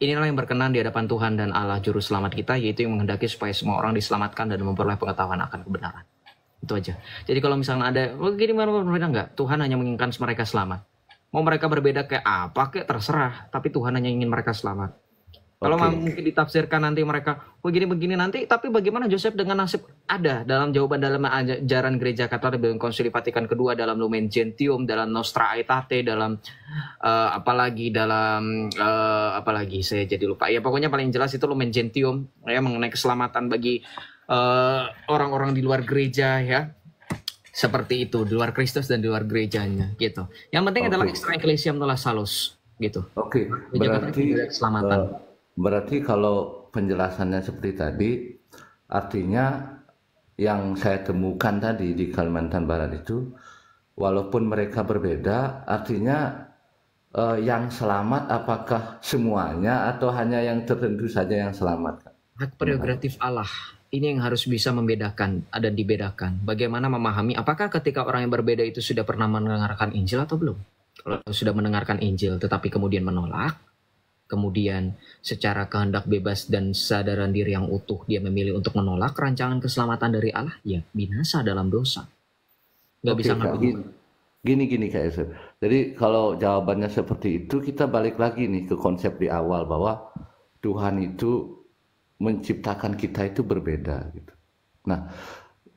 Inilah yang berkenan di hadapan Tuhan dan Allah Juru Selamat kita, yaitu yang menghendaki supaya semua orang diselamatkan dan memperoleh pengetahuan akan kebenaran. Itu aja. Jadi kalau misalnya ada, oh, gini mana berbeda enggak? Tuhan hanya menginginkan mereka selamat. Mau mereka berbeda kayak apa, kayak terserah. Tapi Tuhan hanya ingin mereka selamat. Kalau okay. mungkin ditafsirkan nanti mereka begini-begini oh, nanti, tapi bagaimana Joseph dengan nasib ada dalam jawaban dalam ajaran gereja Katolik dalam Konsili Vatikan kedua dalam Lumen Gentium, dalam Nostra Aetate, dalam uh, apalagi dalam uh, apalagi saya jadi lupa. Ya pokoknya paling jelas itu Lumen Gentium ya mengenai keselamatan bagi eh, orang-orang uh, di luar gereja ya seperti itu di luar Kristus dan di luar gerejanya gitu. Yang penting okay. adalah extra Ecclesiam menolak salus gitu. Oke. Okay. Berarti keselamatan. Uh, Berarti kalau penjelasannya seperti tadi, artinya yang saya temukan tadi di Kalimantan Barat itu, walaupun mereka berbeda, artinya eh, yang selamat apakah semuanya atau hanya yang tertentu saja yang selamat? Hak prerogatif Allah. Ini yang harus bisa membedakan, ada dibedakan. Bagaimana memahami apakah ketika orang yang berbeda itu sudah pernah mendengarkan Injil atau belum? Kalau sudah mendengarkan Injil tetapi kemudian menolak, Kemudian secara kehendak bebas dan sadaran diri yang utuh dia memilih untuk menolak rancangan keselamatan dari Allah, ya binasa dalam dosa. Gak bisa ngapain. Gini gini Kak Eser. Jadi kalau jawabannya seperti itu kita balik lagi nih ke konsep di awal bahwa Tuhan itu menciptakan kita itu berbeda gitu. Nah,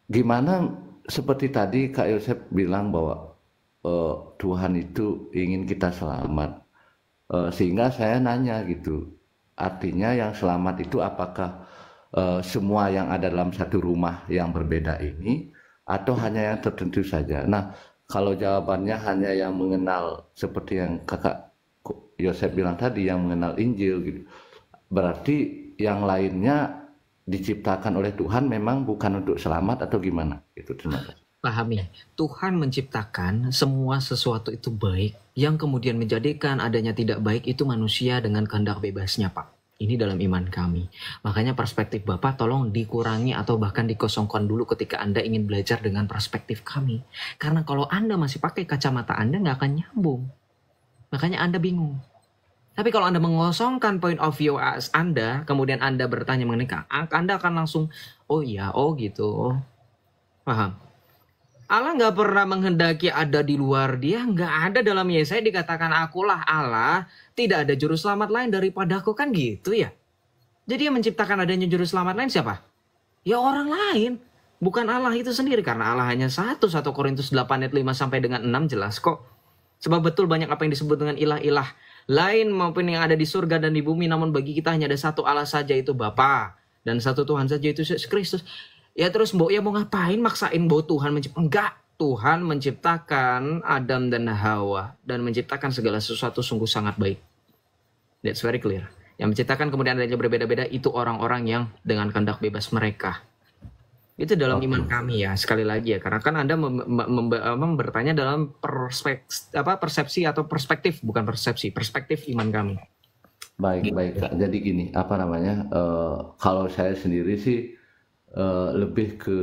gimana seperti tadi Kak Yosef bilang bahwa eh, Tuhan itu ingin kita selamat e, sehingga saya nanya gitu artinya yang selamat itu apakah e, semua yang ada dalam satu rumah yang berbeda ini atau hanya yang tertentu saja nah kalau jawabannya hanya yang mengenal seperti yang kakak Yosef bilang tadi yang mengenal Injil gitu berarti yang lainnya diciptakan oleh Tuhan memang bukan untuk selamat atau gimana itu terima kasih pahami. Tuhan menciptakan semua sesuatu itu baik, yang kemudian menjadikan adanya tidak baik itu manusia dengan kehendak bebasnya, Pak. Ini dalam iman kami. Makanya perspektif Bapak tolong dikurangi atau bahkan dikosongkan dulu ketika Anda ingin belajar dengan perspektif kami. Karena kalau Anda masih pakai kacamata Anda nggak akan nyambung. Makanya Anda bingung. Tapi kalau Anda mengosongkan point of view Anda, kemudian Anda bertanya mengenai Anda akan langsung, oh iya, oh gitu, oh. Paham? Allah nggak pernah menghendaki ada di luar dia, nggak ada dalam Yesaya dikatakan akulah Allah, tidak ada juru selamat lain daripada aku kan gitu ya. Jadi yang menciptakan adanya juru selamat lain siapa? Ya orang lain, bukan Allah itu sendiri karena Allah hanya satu, satu Korintus 8 ayat 5 sampai dengan 6 jelas kok. Sebab betul banyak apa yang disebut dengan ilah-ilah lain maupun yang ada di surga dan di bumi namun bagi kita hanya ada satu Allah saja itu Bapa dan satu Tuhan saja itu Yesus Kristus. Ya terus mbok ya mau ngapain maksain bahwa Tuhan menciptakan? Enggak, Tuhan menciptakan Adam dan Hawa dan menciptakan segala sesuatu sungguh sangat baik. That's very clear. Yang menciptakan kemudian adanya berbeda-beda itu orang-orang yang dengan kehendak bebas mereka. Itu dalam okay. iman kami ya, sekali lagi ya. Karena kan Anda mem mem mem bertanya dalam perspektif apa persepsi atau perspektif, bukan persepsi, perspektif iman kami. Baik, gitu. baik. Jadi gini, apa namanya? Uh, kalau saya sendiri sih Eh, lebih ke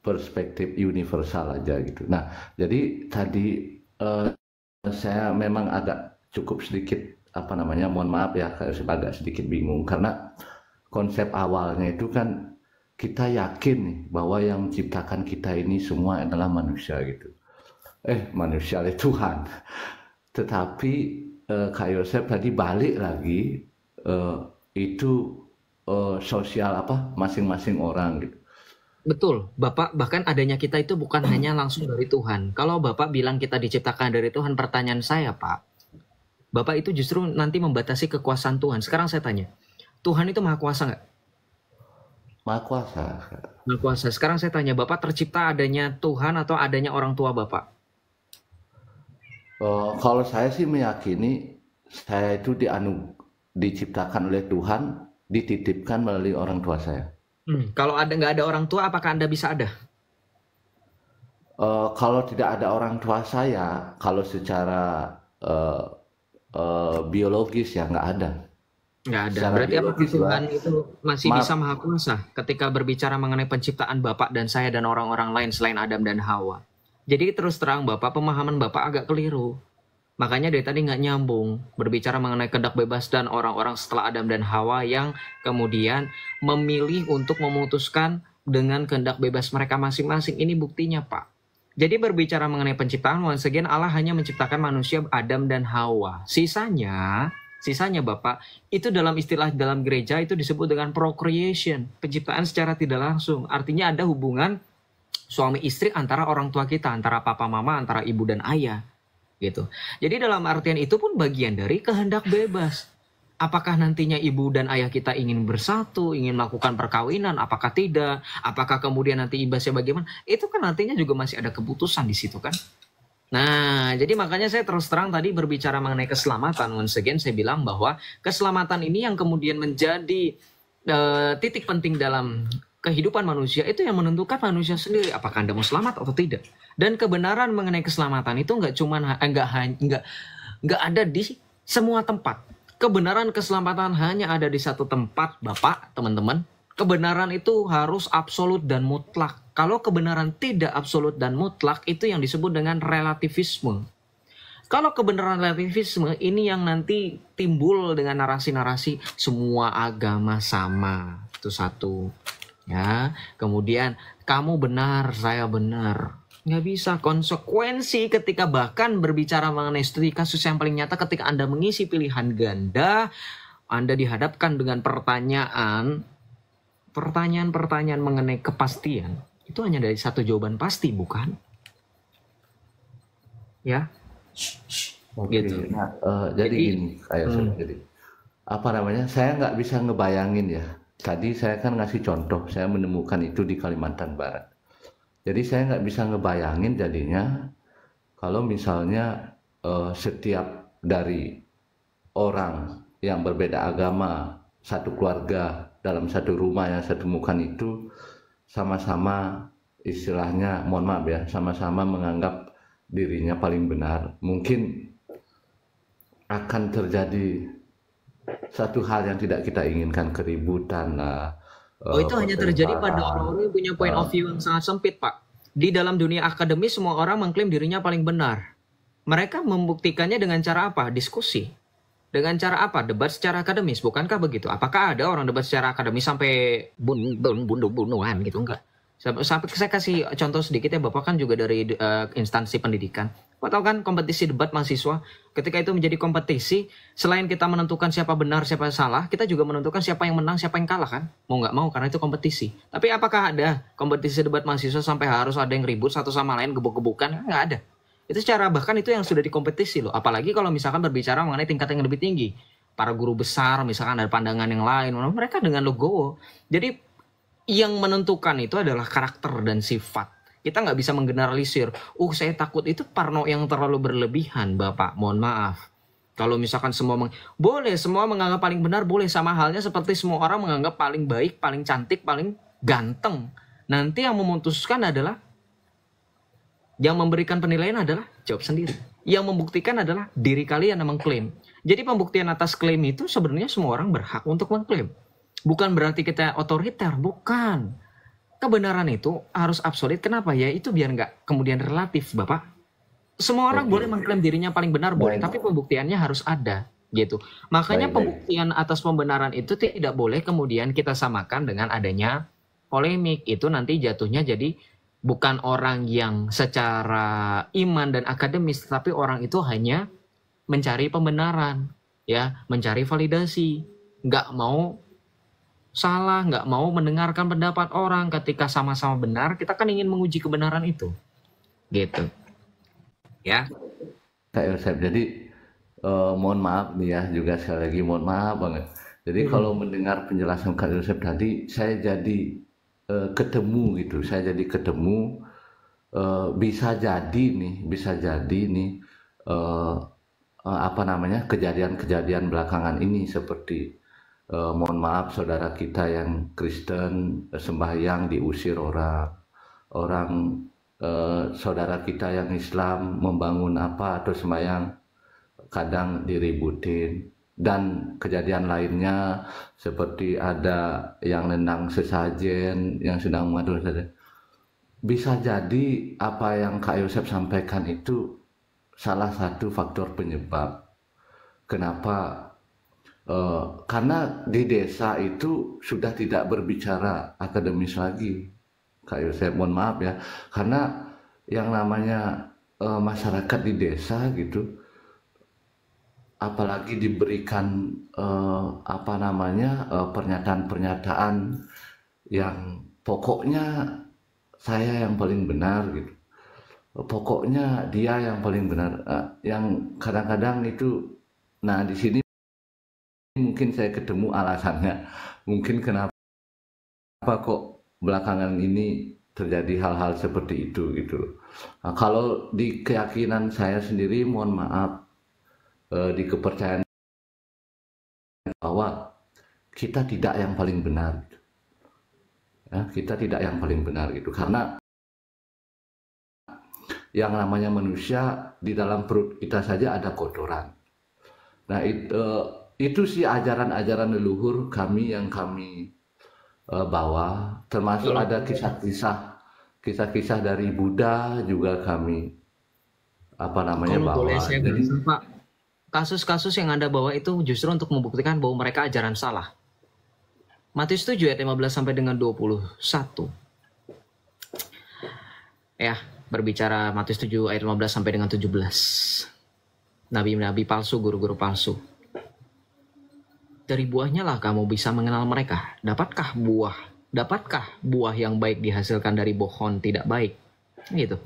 perspektif universal aja gitu. Nah, jadi tadi uh, saya memang agak cukup sedikit apa namanya, mohon maaf ya, agak sedikit bingung karena konsep awalnya itu kan kita yakin nih bahwa yang menciptakan kita ini semua adalah manusia gitu. Eh, manusia oleh Tuhan. Tetapi uh, Kak Yosef tadi balik lagi uh, itu uh, sosial apa masing-masing orang gitu. Betul, Bapak. Bahkan adanya kita itu bukan hanya langsung dari Tuhan. Kalau Bapak bilang kita diciptakan dari Tuhan, pertanyaan saya, Pak, Bapak itu justru nanti membatasi kekuasaan Tuhan. Sekarang saya tanya, Tuhan itu maha kuasa nggak? Maha kuasa. Maha kuasa. Sekarang saya tanya, Bapak tercipta adanya Tuhan atau adanya orang tua Bapak? Uh, kalau saya sih meyakini saya itu dianu diciptakan oleh Tuhan dititipkan melalui orang tua saya. Hmm. Kalau ada nggak ada orang tua, apakah anda bisa ada? Uh, kalau tidak ada orang tua saya, kalau secara uh, uh, biologis ya nggak ada. Nggak ada. Secara Berarti apa Tuhan itu masih maaf. bisa maha kuasa ketika berbicara mengenai penciptaan Bapak dan saya dan orang-orang lain selain Adam dan Hawa. Jadi terus terang Bapak, pemahaman Bapak agak keliru. Makanya dari tadi nggak nyambung berbicara mengenai kedak bebas dan orang-orang setelah Adam dan Hawa yang kemudian memilih untuk memutuskan dengan kehendak bebas mereka masing-masing. Ini buktinya, Pak. Jadi berbicara mengenai penciptaan, once again Allah hanya menciptakan manusia Adam dan Hawa. Sisanya, sisanya Bapak, itu dalam istilah dalam gereja itu disebut dengan procreation, penciptaan secara tidak langsung. Artinya ada hubungan suami istri antara orang tua kita, antara papa mama, antara ibu dan ayah gitu. Jadi dalam artian itu pun bagian dari kehendak bebas. Apakah nantinya ibu dan ayah kita ingin bersatu, ingin melakukan perkawinan, apakah tidak? Apakah kemudian nanti imbasnya bagaimana? Itu kan nantinya juga masih ada keputusan di situ kan. Nah, jadi makanya saya terus terang tadi berbicara mengenai keselamatan. Once again saya bilang bahwa keselamatan ini yang kemudian menjadi uh, titik penting dalam kehidupan manusia itu yang menentukan manusia sendiri apakah anda mau selamat atau tidak dan kebenaran mengenai keselamatan itu nggak cuma nggak nggak nggak ada di semua tempat kebenaran keselamatan hanya ada di satu tempat bapak teman-teman kebenaran itu harus absolut dan mutlak kalau kebenaran tidak absolut dan mutlak itu yang disebut dengan relativisme kalau kebenaran relativisme ini yang nanti timbul dengan narasi-narasi semua agama sama itu satu Ya, kemudian kamu benar, saya benar. Nggak bisa konsekuensi ketika bahkan berbicara mengenai studi kasus yang paling nyata ketika Anda mengisi pilihan ganda, Anda dihadapkan dengan pertanyaan pertanyaan-pertanyaan mengenai kepastian. Itu hanya dari satu jawaban pasti, bukan? Ya. Oke. Gitu. Nah, uh, jadi, jadi ini saya hmm. jadi apa namanya? Saya nggak bisa ngebayangin ya Tadi saya kan ngasih contoh, saya menemukan itu di Kalimantan Barat. Jadi saya nggak bisa ngebayangin jadinya kalau misalnya uh, setiap dari orang yang berbeda agama, satu keluarga dalam satu rumah yang saya temukan itu sama-sama istilahnya mohon maaf ya sama-sama menganggap dirinya paling benar mungkin akan terjadi satu hal yang tidak kita inginkan keributan lah. Oh itu hanya eh, terjadi pada orang-orang yang punya point of view yang sangat sempit pak. Di dalam dunia akademis semua orang mengklaim dirinya paling benar. Mereka membuktikannya dengan cara apa? Diskusi. Dengan cara apa? Debat secara akademis, bukankah begitu? Apakah ada orang debat secara akademis sampai bun, bun, bunuh bunuhan gitu enggak? Sampai saya kasih contoh sedikit ya, Bapak kan juga dari uh, instansi pendidikan. Kau tahu kan kompetisi debat mahasiswa, ketika itu menjadi kompetisi, selain kita menentukan siapa benar, siapa salah, kita juga menentukan siapa yang menang, siapa yang kalah kan? Mau nggak mau karena itu kompetisi. Tapi apakah ada kompetisi debat mahasiswa sampai harus ada yang ribut satu sama lain gebuk-gebukan? Nggak ada. Itu secara bahkan itu yang sudah dikompetisi loh. Apalagi kalau misalkan berbicara mengenai tingkat yang lebih tinggi. Para guru besar, misalkan ada pandangan yang lain, mereka dengan logo. Jadi yang menentukan itu adalah karakter dan sifat kita nggak bisa menggeneralisir. Uh, saya takut itu parno yang terlalu berlebihan, Bapak. Mohon maaf. Kalau misalkan semua meng boleh semua menganggap paling benar boleh sama halnya seperti semua orang menganggap paling baik, paling cantik, paling ganteng. Nanti yang memutuskan adalah yang memberikan penilaian adalah jawab sendiri. Yang membuktikan adalah diri kalian yang mengklaim. Jadi pembuktian atas klaim itu sebenarnya semua orang berhak untuk mengklaim. Bukan berarti kita otoriter, bukan kebenaran itu harus absolut. Kenapa ya? Itu biar nggak kemudian relatif, Bapak. Semua orang okay. boleh mengklaim dirinya paling benar, boleh, tapi pembuktiannya harus ada gitu. Makanya baik, pembuktian atas pembenaran itu tidak boleh kemudian kita samakan dengan adanya polemik. Itu nanti jatuhnya jadi bukan orang yang secara iman dan akademis, tapi orang itu hanya mencari pembenaran, ya, mencari validasi, nggak mau salah, nggak mau mendengarkan pendapat orang ketika sama-sama benar, kita kan ingin menguji kebenaran itu. Gitu. Ya. Kak Yosef, jadi uh, mohon maaf nih ya juga sekali lagi mohon maaf banget. Jadi hmm. kalau mendengar penjelasan Kak Yosef tadi, saya jadi uh, ketemu gitu, saya jadi ketemu uh, bisa jadi nih, bisa jadi nih uh, apa namanya kejadian-kejadian belakangan ini seperti eh, mohon maaf saudara kita yang Kristen eh, sembahyang diusir orang orang eh, saudara kita yang Islam membangun apa atau sembahyang kadang diributin dan kejadian lainnya seperti ada yang lenang sesajen yang sedang mengadul saja bisa jadi apa yang Kak Yosef sampaikan itu salah satu faktor penyebab kenapa Eh, karena di desa itu sudah tidak berbicara akademis lagi, Kak Yosef, mohon maaf ya, karena yang namanya uh, masyarakat di desa gitu, apalagi diberikan uh, apa namanya pernyataan-pernyataan yang pokoknya saya yang paling benar gitu, pokoknya dia yang paling benar, yang kadang-kadang itu, nah di sini mungkin saya ketemu alasannya mungkin kenapa apa kok belakangan ini terjadi hal-hal seperti itu gitu nah, kalau di keyakinan saya sendiri mohon maaf eh, di kepercayaan bahwa kita tidak yang paling benar gitu. ya, kita tidak yang paling benar gitu karena yang namanya manusia di dalam perut kita saja ada kotoran nah itu eh, itu sih ajaran-ajaran leluhur kami yang kami uh, bawa termasuk ada kisah-kisah kisah-kisah dari Buddha juga kami apa namanya Kalau bawa boleh saya Jadi, Pak kasus-kasus yang anda bawa itu justru untuk membuktikan bahwa mereka ajaran salah Matius 7 ayat 15 sampai dengan 21 ya berbicara Matius 7 ayat 15 sampai dengan 17 nabi-nabi palsu guru-guru palsu dari buahnya lah kamu bisa mengenal mereka. Dapatkah buah, dapatkah buah yang baik dihasilkan dari bohon tidak baik? Gitu.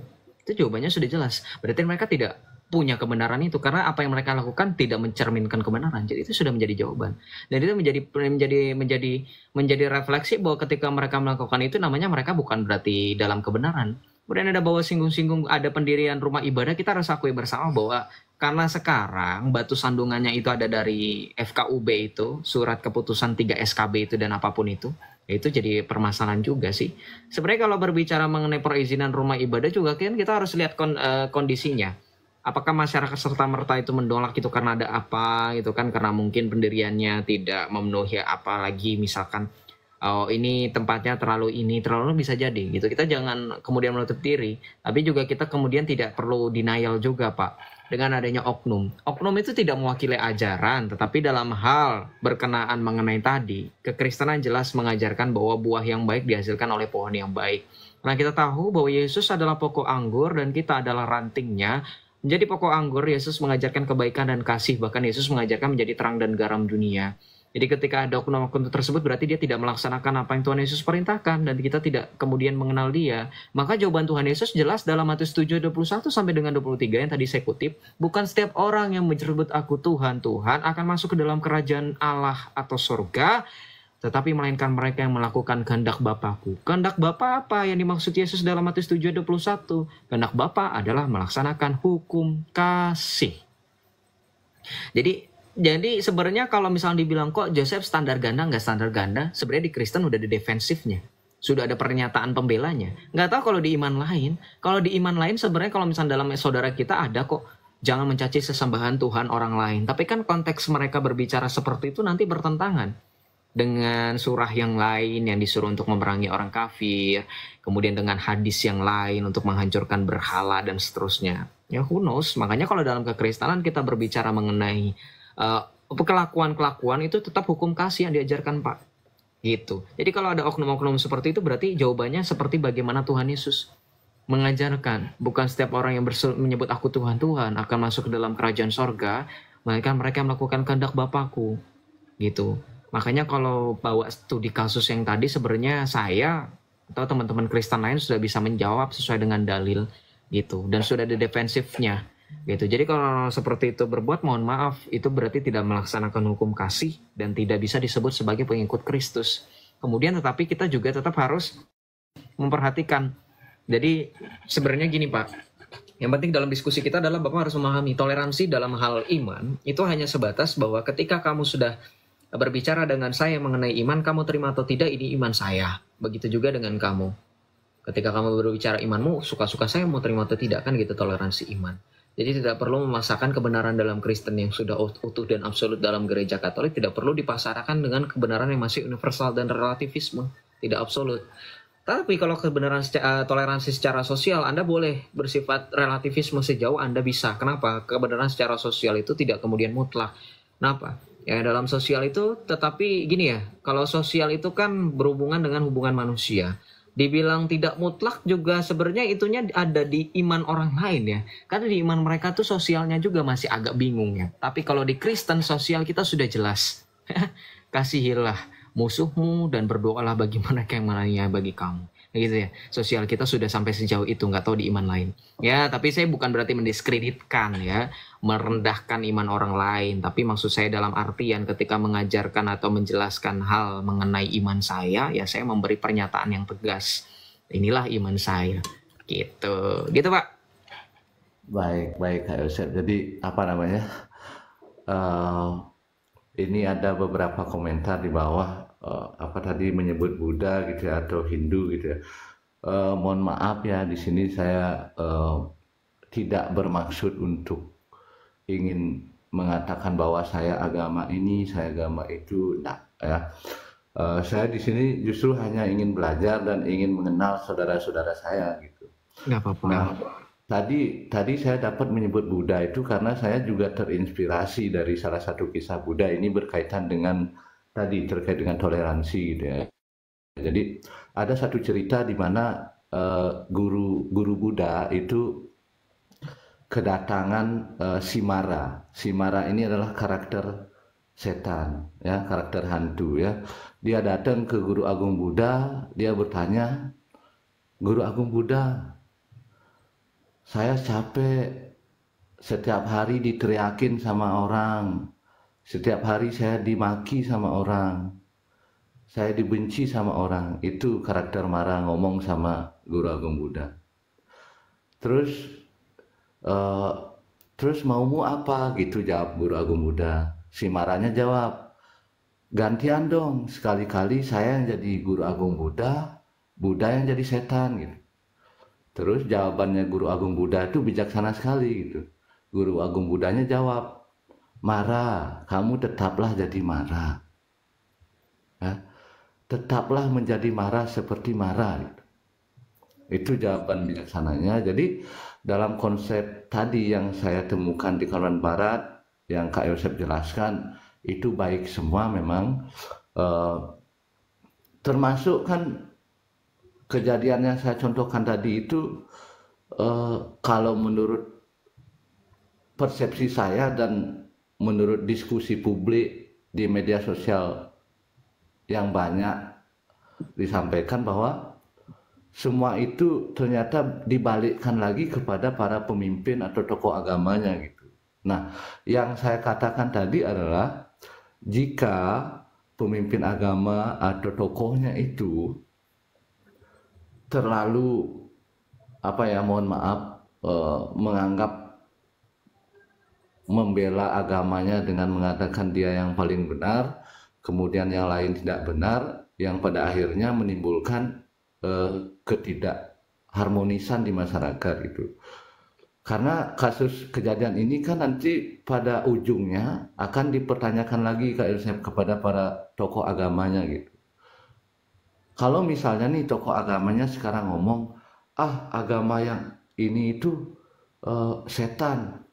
Itu jawabannya sudah jelas. Berarti mereka tidak punya kebenaran itu karena apa yang mereka lakukan tidak mencerminkan kebenaran. Jadi itu sudah menjadi jawaban. Dan itu menjadi menjadi menjadi menjadi refleksi bahwa ketika mereka melakukan itu namanya mereka bukan berarti dalam kebenaran. Kemudian ada bawa singgung-singgung ada pendirian rumah ibadah kita harus akui bersama bahwa karena sekarang batu sandungannya itu ada dari FKUB itu, surat keputusan 3 SKB itu dan apapun itu, ya itu jadi permasalahan juga sih. Sebenarnya kalau berbicara mengenai perizinan rumah ibadah juga kan kita harus lihat kon, uh, kondisinya. Apakah masyarakat serta merta itu mendolak itu karena ada apa gitu kan karena mungkin pendiriannya tidak memenuhi apa lagi misalkan oh ini tempatnya terlalu ini terlalu bisa jadi gitu kita jangan kemudian menutup diri tapi juga kita kemudian tidak perlu denial juga pak dengan adanya oknum oknum itu tidak mewakili ajaran tetapi dalam hal berkenaan mengenai tadi kekristenan jelas mengajarkan bahwa buah yang baik dihasilkan oleh pohon yang baik Nah kita tahu bahwa Yesus adalah pokok anggur dan kita adalah rantingnya menjadi pokok anggur Yesus mengajarkan kebaikan dan kasih bahkan Yesus mengajarkan menjadi terang dan garam dunia jadi ketika ada oknum-oknum tersebut berarti dia tidak melaksanakan apa yang Tuhan Yesus perintahkan dan kita tidak kemudian mengenal dia. Maka jawaban Tuhan Yesus jelas dalam Matius 7, 21 sampai dengan 23 yang tadi saya kutip. Bukan setiap orang yang menyebut aku Tuhan, Tuhan akan masuk ke dalam kerajaan Allah atau surga. Tetapi melainkan mereka yang melakukan kehendak Bapakku. Kehendak Bapa apa yang dimaksud Yesus dalam Matius 7, 21? Kehendak Bapa adalah melaksanakan hukum kasih. Jadi jadi sebenarnya kalau misalnya dibilang kok Joseph standar ganda nggak standar ganda, sebenarnya di Kristen udah ada defensifnya. Sudah ada pernyataan pembelanya. Nggak tahu kalau di iman lain. Kalau di iman lain sebenarnya kalau misalnya dalam saudara kita ada kok. Jangan mencaci sesembahan Tuhan orang lain. Tapi kan konteks mereka berbicara seperti itu nanti bertentangan. Dengan surah yang lain yang disuruh untuk memerangi orang kafir. Kemudian dengan hadis yang lain untuk menghancurkan berhala dan seterusnya. Ya who knows. Makanya kalau dalam kekristalan kita berbicara mengenai Eh, kelakuan-kelakuan itu tetap hukum kasih yang diajarkan Pak. Gitu. Jadi kalau ada oknum-oknum seperti itu berarti jawabannya seperti bagaimana Tuhan Yesus mengajarkan. Bukan setiap orang yang menyebut aku Tuhan Tuhan akan masuk ke dalam kerajaan sorga, melainkan mereka melakukan kehendak Bapakku. Gitu. Makanya kalau bawa studi kasus yang tadi sebenarnya saya atau teman-teman Kristen lain sudah bisa menjawab sesuai dengan dalil gitu dan sudah ada defensifnya gitu. Jadi kalau seperti itu berbuat mohon maaf itu berarti tidak melaksanakan hukum kasih dan tidak bisa disebut sebagai pengikut Kristus. Kemudian tetapi kita juga tetap harus memperhatikan. Jadi sebenarnya gini Pak, yang penting dalam diskusi kita adalah Bapak harus memahami toleransi dalam hal iman itu hanya sebatas bahwa ketika kamu sudah berbicara dengan saya mengenai iman, kamu terima atau tidak ini iman saya. Begitu juga dengan kamu. Ketika kamu berbicara imanmu, suka-suka saya mau terima atau tidak kan gitu toleransi iman. Jadi tidak perlu memaksakan kebenaran dalam Kristen yang sudah utuh dan absolut dalam gereja Katolik tidak perlu dipasarkan dengan kebenaran yang masih universal dan relativisme, tidak absolut. Tapi kalau kebenaran secara, eh, toleransi secara sosial Anda boleh bersifat relativisme sejauh Anda bisa. Kenapa? Kebenaran secara sosial itu tidak kemudian mutlak. Kenapa? Ya dalam sosial itu tetapi gini ya, kalau sosial itu kan berhubungan dengan hubungan manusia dibilang tidak mutlak juga sebenarnya itunya ada di iman orang lain ya. Karena di iman mereka tuh sosialnya juga masih agak bingung ya. Tapi kalau di Kristen sosial kita sudah jelas. Kasihilah musuhmu dan berdoalah bagi mereka yang bagi kamu gitu ya sosial kita sudah sampai sejauh itu nggak tahu di iman lain ya tapi saya bukan berarti mendiskreditkan ya merendahkan iman orang lain tapi maksud saya dalam artian ketika mengajarkan atau menjelaskan hal mengenai iman saya ya saya memberi pernyataan yang tegas inilah iman saya gitu gitu pak baik baik Kak Yosef jadi apa namanya uh, ini ada beberapa komentar di bawah uh, apa tadi menyebut Buddha gitu ya, atau Hindu gitu ya. Uh, mohon maaf ya di sini saya uh, tidak bermaksud untuk ingin mengatakan bahwa saya agama ini, saya agama itu, tidak ya. Uh, saya di sini justru hanya ingin belajar dan ingin mengenal saudara-saudara saya gitu. Nggak apa-apa. Nah, tadi tadi saya dapat menyebut Buddha itu karena saya juga terinspirasi dari salah satu kisah Buddha ini berkaitan dengan tadi terkait dengan toleransi gitu ya. Jadi ada satu cerita di mana guru eh, guru guru Buddha itu kedatangan uh, eh, Simara. Simara ini adalah karakter setan ya, karakter hantu ya. Dia datang ke Guru Agung Buddha, dia bertanya, "Guru Agung Buddha, saya capek setiap hari diteriakin sama orang. Setiap hari saya dimaki sama orang. Saya dibenci sama orang. Itu karakter marah ngomong sama Guru Agung Buddha. Terus uh, terus maumu apa gitu jawab Guru Agung Buddha. Si marahnya jawab, gantian dong sekali-kali saya yang jadi Guru Agung Buddha, Buddha yang jadi setan gitu. Terus jawabannya Guru Agung Buddha itu bijaksana sekali gitu. Guru Agung Buddhanya jawab, marah kamu tetaplah jadi marah, Ya, tetaplah menjadi marah seperti marah Gitu. Itu jawaban bijaksananya. Jadi dalam konsep tadi yang saya temukan di Kalimantan Barat, yang Kak Yosef jelaskan, itu baik semua memang. Eh, termasuk kan kejadian yang saya contohkan tadi itu eh, kalau menurut persepsi saya dan menurut diskusi publik di media sosial yang banyak disampaikan bahwa semua itu ternyata dibalikkan lagi kepada para pemimpin atau tokoh agamanya gitu. Nah, yang saya katakan tadi adalah jika pemimpin agama atau tokohnya itu terlalu apa ya mohon maaf uh, menganggap membela agamanya dengan mengatakan dia yang paling benar, kemudian yang lain tidak benar, yang pada akhirnya menimbulkan eh, ketidakharmonisan di masyarakat itu. Karena kasus kejadian ini kan nanti pada ujungnya akan dipertanyakan lagi KLSM kepada para tokoh agamanya gitu. Kalau misalnya nih tokoh agamanya sekarang ngomong, ah agama yang ini itu uh, setan,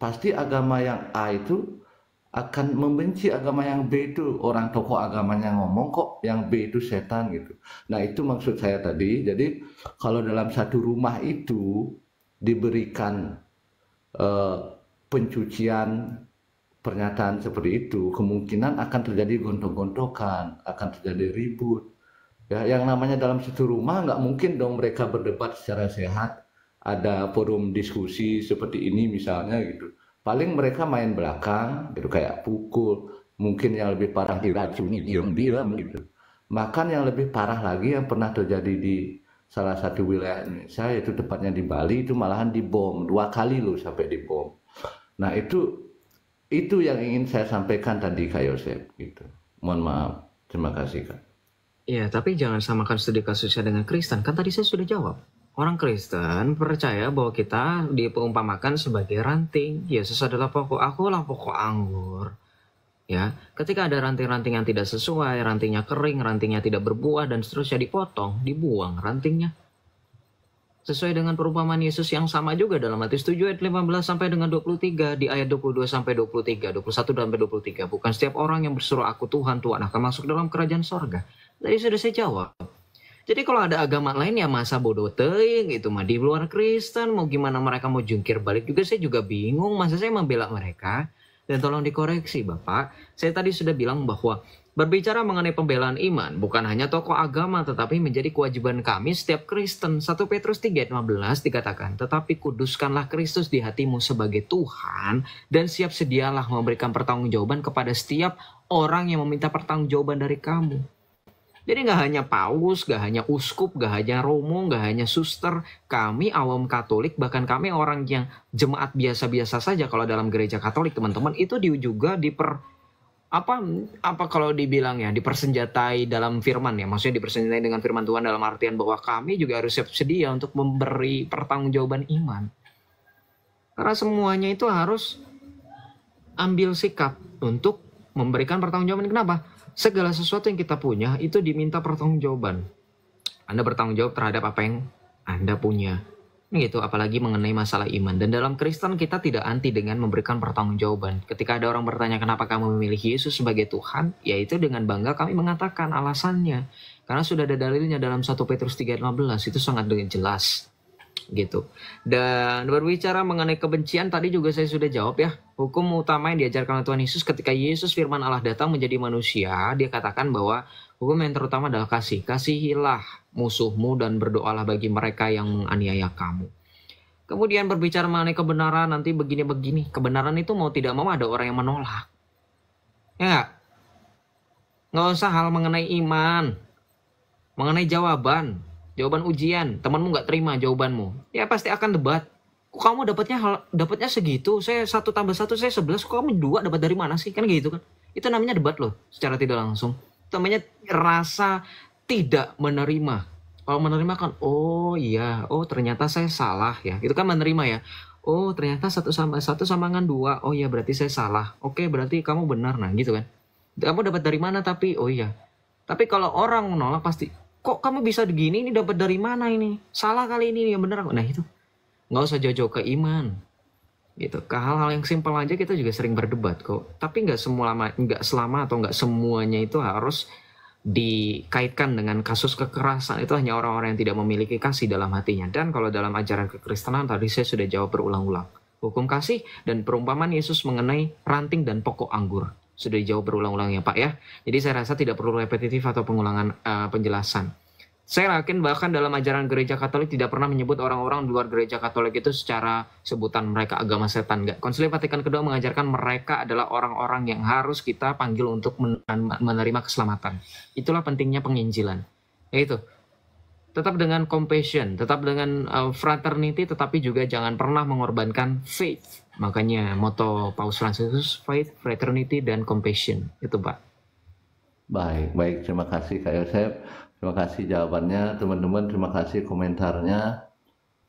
pasti agama yang A itu akan membenci agama yang B itu orang tokoh agamanya ngomong kok yang B itu setan gitu. Nah itu maksud saya tadi. Jadi kalau dalam satu rumah itu diberikan eh, pencucian pernyataan seperti itu, kemungkinan akan terjadi gontok-gontokan, akan terjadi ribut. Ya, yang namanya dalam satu rumah nggak mungkin dong mereka berdebat secara sehat ada forum diskusi seperti ini misalnya gitu. Paling mereka main belakang gitu kayak pukul, mungkin yang lebih parah diracuni diam bilang gitu. Makan yang lebih parah lagi yang pernah terjadi di salah satu wilayah saya itu tepatnya di Bali itu malahan dibom dua kali loh sampai dibom. Nah itu itu yang ingin saya sampaikan tadi Kak Yosef gitu. Mohon maaf. Terima kasih Kak. Iya, tapi jangan samakan studi kasusnya dengan Kristen. Kan tadi saya sudah jawab. Orang Kristen percaya bahwa kita diperumpamakan sebagai ranting. Yesus adalah pokok, aku lah pokok anggur. Ya, ketika ada ranting-ranting yang tidak sesuai, rantingnya kering, rantingnya tidak berbuah dan seterusnya dipotong, dibuang rantingnya. Sesuai dengan perumpamaan Yesus yang sama juga dalam Matius 7 ayat 15 sampai dengan 23 di ayat 22 sampai 23, 21 sampai 23. Bukan setiap orang yang berseru aku Tuhan, Tuhan akan masuk dalam kerajaan sorga. Tadi sudah saya jawab jadi kalau ada agama lain ya masa bodoh teing gitu mah di luar Kristen mau gimana mereka mau jungkir balik juga saya juga bingung masa saya membela mereka dan tolong dikoreksi Bapak. Saya tadi sudah bilang bahwa berbicara mengenai pembelaan iman bukan hanya tokoh agama tetapi menjadi kewajiban kami setiap Kristen. 1 Petrus 3:15 dikatakan, "Tetapi kuduskanlah Kristus di hatimu sebagai Tuhan dan siap sedialah memberikan pertanggungjawaban kepada setiap orang yang meminta pertanggungjawaban dari kamu." Jadi nggak hanya paus, nggak hanya uskup, nggak hanya romo, nggak hanya suster. Kami awam Katolik, bahkan kami orang yang jemaat biasa-biasa saja kalau dalam gereja Katolik teman-teman itu juga diper apa apa kalau dibilang ya dipersenjatai dalam firman ya maksudnya dipersenjatai dengan firman Tuhan dalam artian bahwa kami juga harus siap sedia untuk memberi pertanggungjawaban iman karena semuanya itu harus ambil sikap untuk memberikan pertanggungjawaban kenapa segala sesuatu yang kita punya itu diminta pertanggungjawaban. Anda bertanggung jawab terhadap apa yang Anda punya. Gitu, apalagi mengenai masalah iman. Dan dalam Kristen kita tidak anti dengan memberikan pertanggungjawaban. Ketika ada orang bertanya kenapa kamu memilih Yesus sebagai Tuhan, yaitu dengan bangga kami mengatakan alasannya. Karena sudah ada dalilnya dalam 1 Petrus 3.15, itu sangat dengan jelas gitu. Dan berbicara mengenai kebencian tadi juga saya sudah jawab ya. Hukum utama yang diajarkan oleh Tuhan Yesus ketika Yesus firman Allah datang menjadi manusia, dia katakan bahwa hukum yang terutama adalah kasih. Kasihilah musuhmu dan berdoalah bagi mereka yang menganiaya kamu. Kemudian berbicara mengenai kebenaran nanti begini-begini. Kebenaran itu mau tidak mau ada orang yang menolak. Ya, nggak usah hal mengenai iman, mengenai jawaban, jawaban ujian, temanmu nggak terima jawabanmu, ya pasti akan debat. Kok kamu dapatnya hal dapatnya segitu? Saya satu tambah satu saya sebelas. Kok kamu dua dapat dari mana sih? Kan gitu kan? Itu namanya debat loh, secara tidak langsung. Itu namanya rasa tidak menerima. Kalau menerima kan, oh iya, oh ternyata saya salah ya. Itu kan menerima ya. Oh ternyata satu sama satu sama dengan dua. Oh iya berarti saya salah. Oke berarti kamu benar nah gitu kan. Kamu dapat dari mana tapi oh iya. Tapi kalau orang menolak pasti kok kamu bisa begini ini dapat dari mana ini salah kali ini yang bener nah itu nggak usah jauh-jauh ke iman gitu ke hal-hal yang simpel aja kita juga sering berdebat kok tapi nggak semua nggak selama atau nggak semuanya itu harus dikaitkan dengan kasus kekerasan itu hanya orang-orang yang tidak memiliki kasih dalam hatinya dan kalau dalam ajaran kekristenan tadi saya sudah jawab berulang-ulang hukum kasih dan perumpamaan Yesus mengenai ranting dan pokok anggur sudah dijawab berulang-ulang ya Pak ya. Jadi saya rasa tidak perlu repetitif atau pengulangan uh, penjelasan. Saya yakin bahkan dalam ajaran gereja Katolik tidak pernah menyebut orang-orang luar gereja Katolik itu secara sebutan mereka agama setan. Enggak. Konsili Vatikan kedua mengajarkan mereka adalah orang-orang yang harus kita panggil untuk menerima keselamatan. Itulah pentingnya penginjilan. Yaitu tetap dengan compassion, tetap dengan uh, fraternity, tetapi juga jangan pernah mengorbankan faith. Makanya moto Paus Franciscus faith, fraternity, dan compassion itu pak. Baik, baik. Terima kasih Kak Yosef. Terima kasih jawabannya, teman-teman. Terima kasih komentarnya.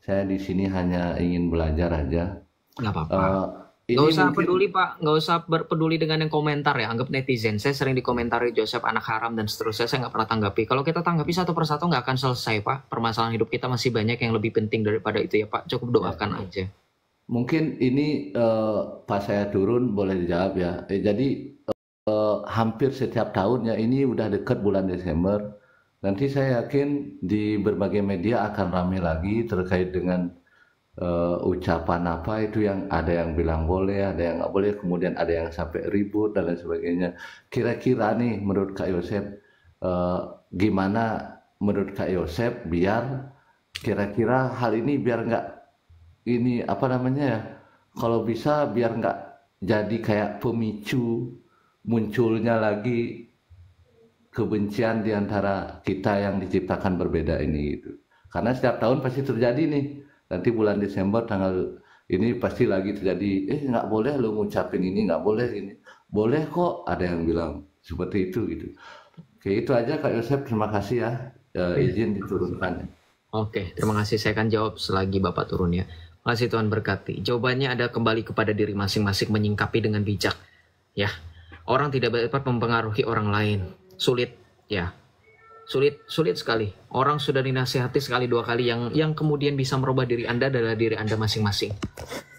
Saya di sini hanya ingin belajar aja. Gak apa-apa. Uh, Nggak usah mungkin... peduli Pak, nggak usah berpeduli dengan yang komentar ya. Anggap netizen, saya sering dikomentari Joseph anak haram dan seterusnya, saya nggak pernah tanggapi. Kalau kita tanggapi satu persatu nggak akan selesai Pak. Permasalahan hidup kita masih banyak yang lebih penting daripada itu ya Pak. Cukup doakan ya. aja. Mungkin ini uh, eh, Pak saya turun boleh dijawab ya. Eh, jadi uh, hampir setiap tahun ya ini udah dekat bulan Desember. Nanti saya yakin di berbagai media akan ramai lagi terkait dengan uh, ucapan apa itu yang ada yang bilang boleh, ada yang nggak boleh, kemudian ada yang sampai ribut dan lain sebagainya. Kira-kira nih menurut Kak Yosep uh, gimana menurut Kak Yosep biar kira-kira hal ini biar nggak ini apa namanya ya kalau bisa biar nggak jadi kayak pemicu munculnya lagi kebencian di antara kita yang diciptakan berbeda ini gitu. Karena setiap tahun pasti terjadi nih nanti bulan Desember tanggal ini pasti lagi terjadi eh nggak boleh lo ngucapin ini nggak boleh ini boleh kok ada yang bilang seperti itu gitu oke itu aja kak Yosep terima kasih ya e, izin diturunkan oke terima kasih saya akan jawab selagi bapak turun ya masih Tuhan berkati jawabannya ada kembali kepada diri masing-masing menyingkapi dengan bijak ya orang tidak dapat mempengaruhi orang lain sulit ya sulit sulit sekali orang sudah dinasihati sekali dua kali yang yang kemudian bisa merubah diri anda adalah diri anda masing-masing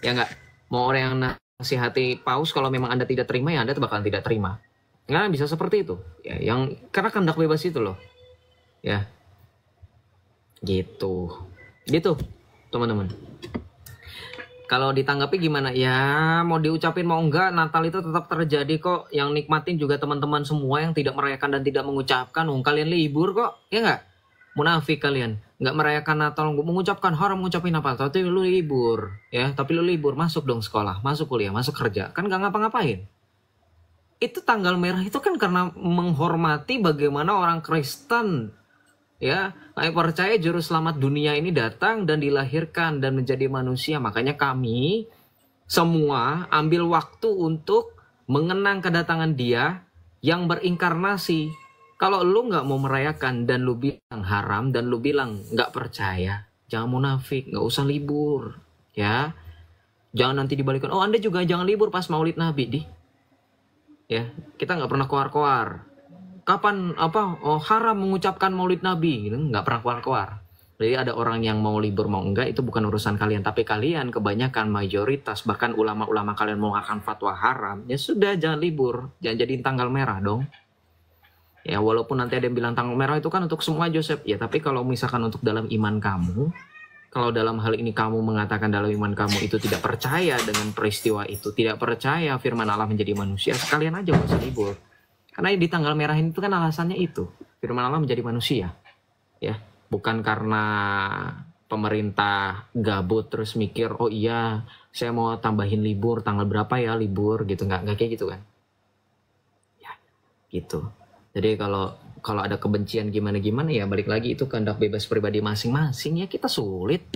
ya nggak mau orang yang nasihati paus kalau memang anda tidak terima ya anda bakalan tidak terima nggak bisa seperti itu ya yang karena kehendak bebas itu loh ya gitu gitu teman-teman kalau ditanggapi gimana? Ya mau diucapin mau enggak Natal itu tetap terjadi kok. Yang nikmatin juga teman-teman semua yang tidak merayakan dan tidak mengucapkan. oh, kalian libur kok, ya enggak? Munafik kalian. Enggak merayakan Natal, mengucapkan haram mengucapin apa? Tapi lu libur, ya. Tapi lu libur, masuk dong sekolah, masuk kuliah, masuk kerja. Kan enggak ngapa-ngapain. Itu tanggal merah itu kan karena menghormati bagaimana orang Kristen ya kami percaya juru selamat dunia ini datang dan dilahirkan dan menjadi manusia makanya kami semua ambil waktu untuk mengenang kedatangan dia yang berinkarnasi kalau lu nggak mau merayakan dan lu bilang haram dan lu bilang nggak percaya jangan munafik nggak usah libur ya jangan nanti dibalikkan oh anda juga jangan libur pas maulid nabi di ya kita nggak pernah koar-koar kapan apa oh, haram mengucapkan maulid nabi gitu nggak pernah keluar keluar jadi ada orang yang mau libur mau enggak itu bukan urusan kalian tapi kalian kebanyakan mayoritas bahkan ulama-ulama kalian mau akan fatwa haram ya sudah jangan libur jangan jadi tanggal merah dong ya walaupun nanti ada yang bilang tanggal merah itu kan untuk semua Joseph ya tapi kalau misalkan untuk dalam iman kamu kalau dalam hal ini kamu mengatakan dalam iman kamu itu tidak percaya dengan peristiwa itu, tidak percaya firman Allah menjadi manusia, sekalian aja usah libur. Karena di tanggal merah ini itu kan alasannya itu. Firman Allah menjadi manusia. Ya, bukan karena pemerintah gabut terus mikir, "Oh iya, saya mau tambahin libur tanggal berapa ya libur?" gitu. nggak nggak kayak gitu kan. Ya, gitu. Jadi kalau kalau ada kebencian gimana-gimana ya balik lagi itu kehendak bebas pribadi masing-masing ya kita sulit.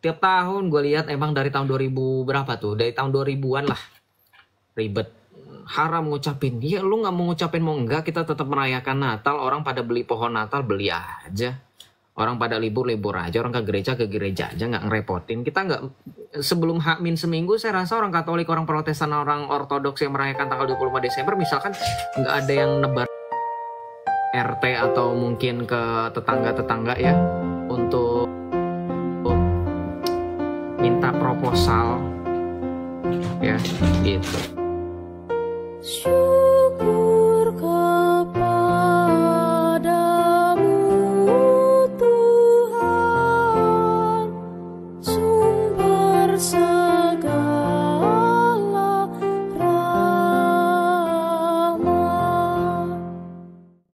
Tiap tahun gue lihat emang dari tahun 2000 berapa tuh? Dari tahun 2000-an lah. Ribet haram ngucapin ya lu nggak mau ngucapin mau enggak kita tetap merayakan Natal orang pada beli pohon Natal beli aja orang pada libur libur aja orang ke gereja ke gereja aja nggak ngerepotin kita nggak sebelum min seminggu saya rasa orang Katolik orang Protestan orang Ortodoks yang merayakan tanggal 25 Desember misalkan nggak ada yang nebar RT atau mungkin ke tetangga-tetangga ya untuk minta proposal ya gitu syukur kau